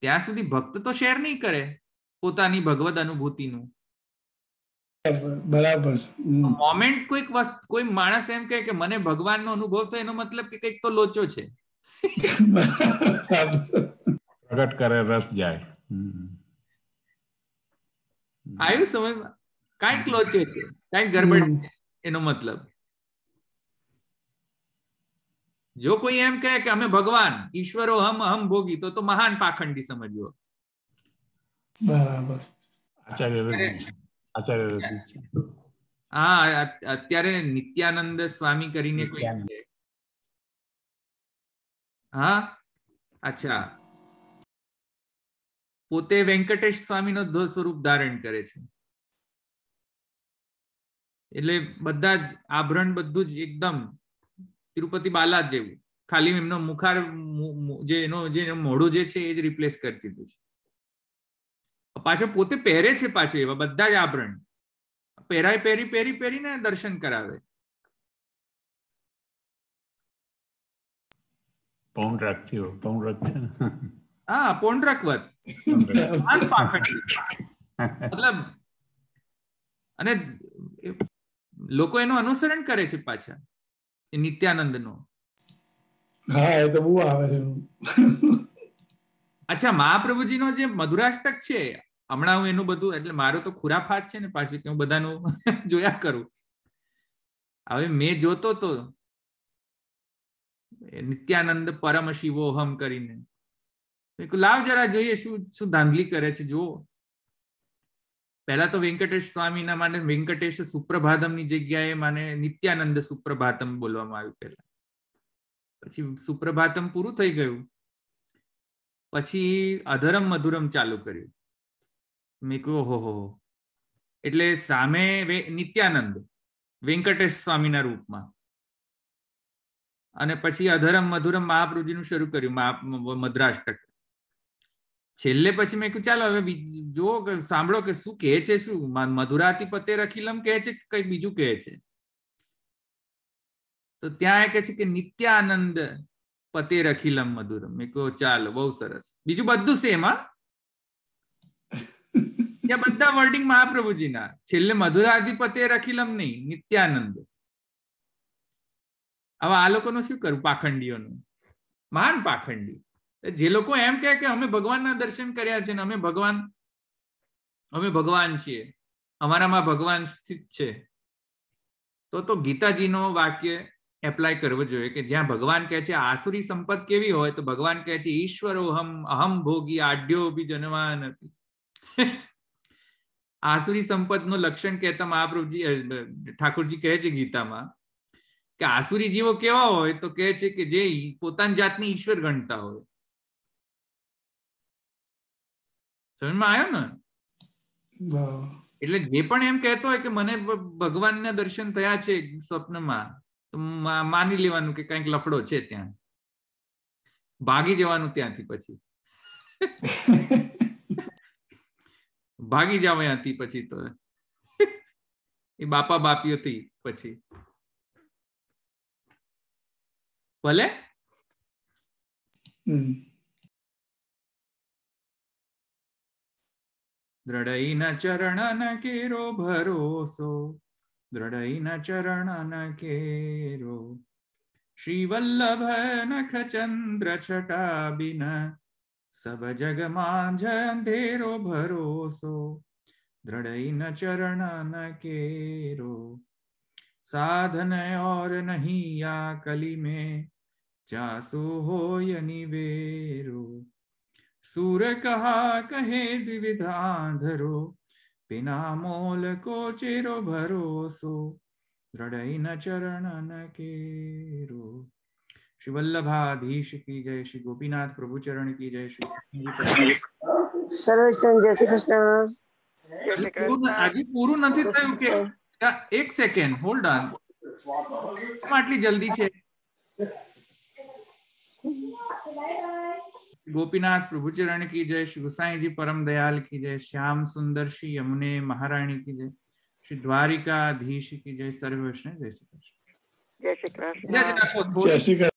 ત્યાં સુધી ભક્ત તો શેર નહીં કરે પોતાની ભગવત અનુભૂતિનું બરાબર મોમેન્ટ કોઈક વસ્તુ કોઈ માણસ એમ કહે કે મને ભગવાનનો અનુભવ થયો એનો મતલબ કે કંઈક તો લોચો છે પ્રગટ કરે રસ જાય આવ્યું સમજમાં કાંઈક લોચે છે કાંઈક ગરબડ એનો મતલબ જો કોઈ એમ કહે કે અમે ભગવાન ઈશ્વરો હમ હમ ભોગી તો તો મહાન પાખંડી સમજ્યો બરાબર આચાર્ય હા અત્યારે નિત્યાનંદ સ્વામી કરીને કોઈ હા અચ્છા પોતે વેંકટેશ સ્વામીનો સ્વરૂપ ધારણ કરે છે એટલે બધા જ આભરણ બધું જ એકદમ તિરુપતિ બાલા જેવું ખાલી એમનો મુખાર જે એનો જે મોઢું જે છે એ જ રિપ્લેસ કરી દીધું છે પાછા પોતે પહેરે છે પાછા એવા બધા જ આભરણ પહેરાય પહેરી પહેરી પહેરીને દર્શન કરાવે અને લોકો એનું અનુસરણ કરે છે પાછા નિત્યાનંદનો હા એ તો બહુ આવે છે અચ્છા મહાપ્રભુજીનો જે મધુરાષ્ટક છે હમણાં હું એનું બધું એટલે મારો તો ખુરાફાત છે ને પાછી કે હું બધાનું જોયા કરું હવે મેં જોતો તો નિત્યાનંદ પરમ શિવોહમ કરીને લાવ જરા જોઈએ શું શું ધાંધલી કરે છે જુઓ પહેલા તો વેંકટેશ સ્વામીના માને વેંકટેશ સુપ્રભાતમની જગ્યાએ માને નિત્યાનંદ સુપ્રભાતમ બોલવામાં આવ્યું પહેલા પછી સુપ્રભાતમ પૂરું થઈ ગયું પછી અધરમ મધુરમ ચાલુ કર્યું મેં કહ્યું ઓહો એટલે સામે નિત્યાનંદ વેંકટેશ સ્વામીના રૂપમાં અને પછી અધરમ મધુરમ મહાપ્રભુજીનું શરૂ કર્યું મદ્રાષ્ટક છેલ્લે પછી મેં કહ્યું ચાલો હવે જુઓ સાંભળો કે શું કહે છે શું મધુરાતી પતે રખીલમ કહે છે કે કઈ બીજું કહે છે તો ત્યાં એ કહે છે કે નિત્યાનંદ પતે રખીલમ મધુરમ મેં કહ્યું ચાલો બહુ સરસ બીજું બધું સેમ હા ત્યાં બધા વર્ડિંગ મહાપ્રભુજીના છેલ્લે મધુરાધિપતે રખીલમ નહીં નિત્યાનંદ હવે આ લોકોનું શું કરું પાખંડીઓનું મહાન પાખંડી જે લોકો એમ કહે કે અમે ભગવાનના દર્શન કર્યા છે ને અમે ભગવાન અમે ભગવાન છીએ અમારામાં ભગવાન સ્થિત છે તો તો ગીતાજીનો વાક્ય એપ્લાય કરવો જોઈએ કે જ્યાં ભગવાન કહે છે આસુરી સંપદ કેવી હોય તો ભગવાન કહે છે ઈશ્વરો હમ અહમ ભોગી આઢ્યો બી જન્મા નથી આસુરી સંપદ સંપદનું લક્ષણ કહેતા મહાપ્રભુજી ઠાકોરજી કહે છે ગીતામાં કે આસુરી જીવો કેવા હોય તો કહે છે કે જે પોતાની જાતને ઈશ્વર ગણતા હોય સમજમાં આવ્યો ને એટલે જે પણ એમ કહેતો હોય કે મને ભગવાનના દર્શન થયા છે સ્વપ્નમાં તો માની લેવાનું કે કઈક લફડો છે ત્યાં ભાગી જવાનું ત્યાંથી પછી ભાગી જાઓ અહીંયાથી પછી તો એ બાપા બાપી હતી પછી ભલે દ્રઢઈના ચરણ ન કેરો ભરોસો દ્રઢઈના ચરણ ન કેરો શ્રી વલ્લભ નખ ચંદ્ર છટા બિના सब जग मांझ अंधेरो भरोसो दृढ़ न चरण न केरो साधन और नहीं या कली में जासो हो यनिवेरो सूर कहा कहे द्विविधा धरो बिना मोल को चेरो भरोसो दृढ़ न चरण न केरो श्री वल्लभाधीश की जय श्री गोपीनाथ प्रभु चरण की जय श्री कृष्ण जय श्री कृष्ण આજે પૂરું गोपीनाथ प्रभु चरण की जय श्री गुसाई जी परम दयाल की जय श्याम सुंदर श्री यमुने महाराणी की जय श्री द्वारिकाधीश की जय सर्ववैष्णव जय श्री कृष्ण जय श्री कृष्ण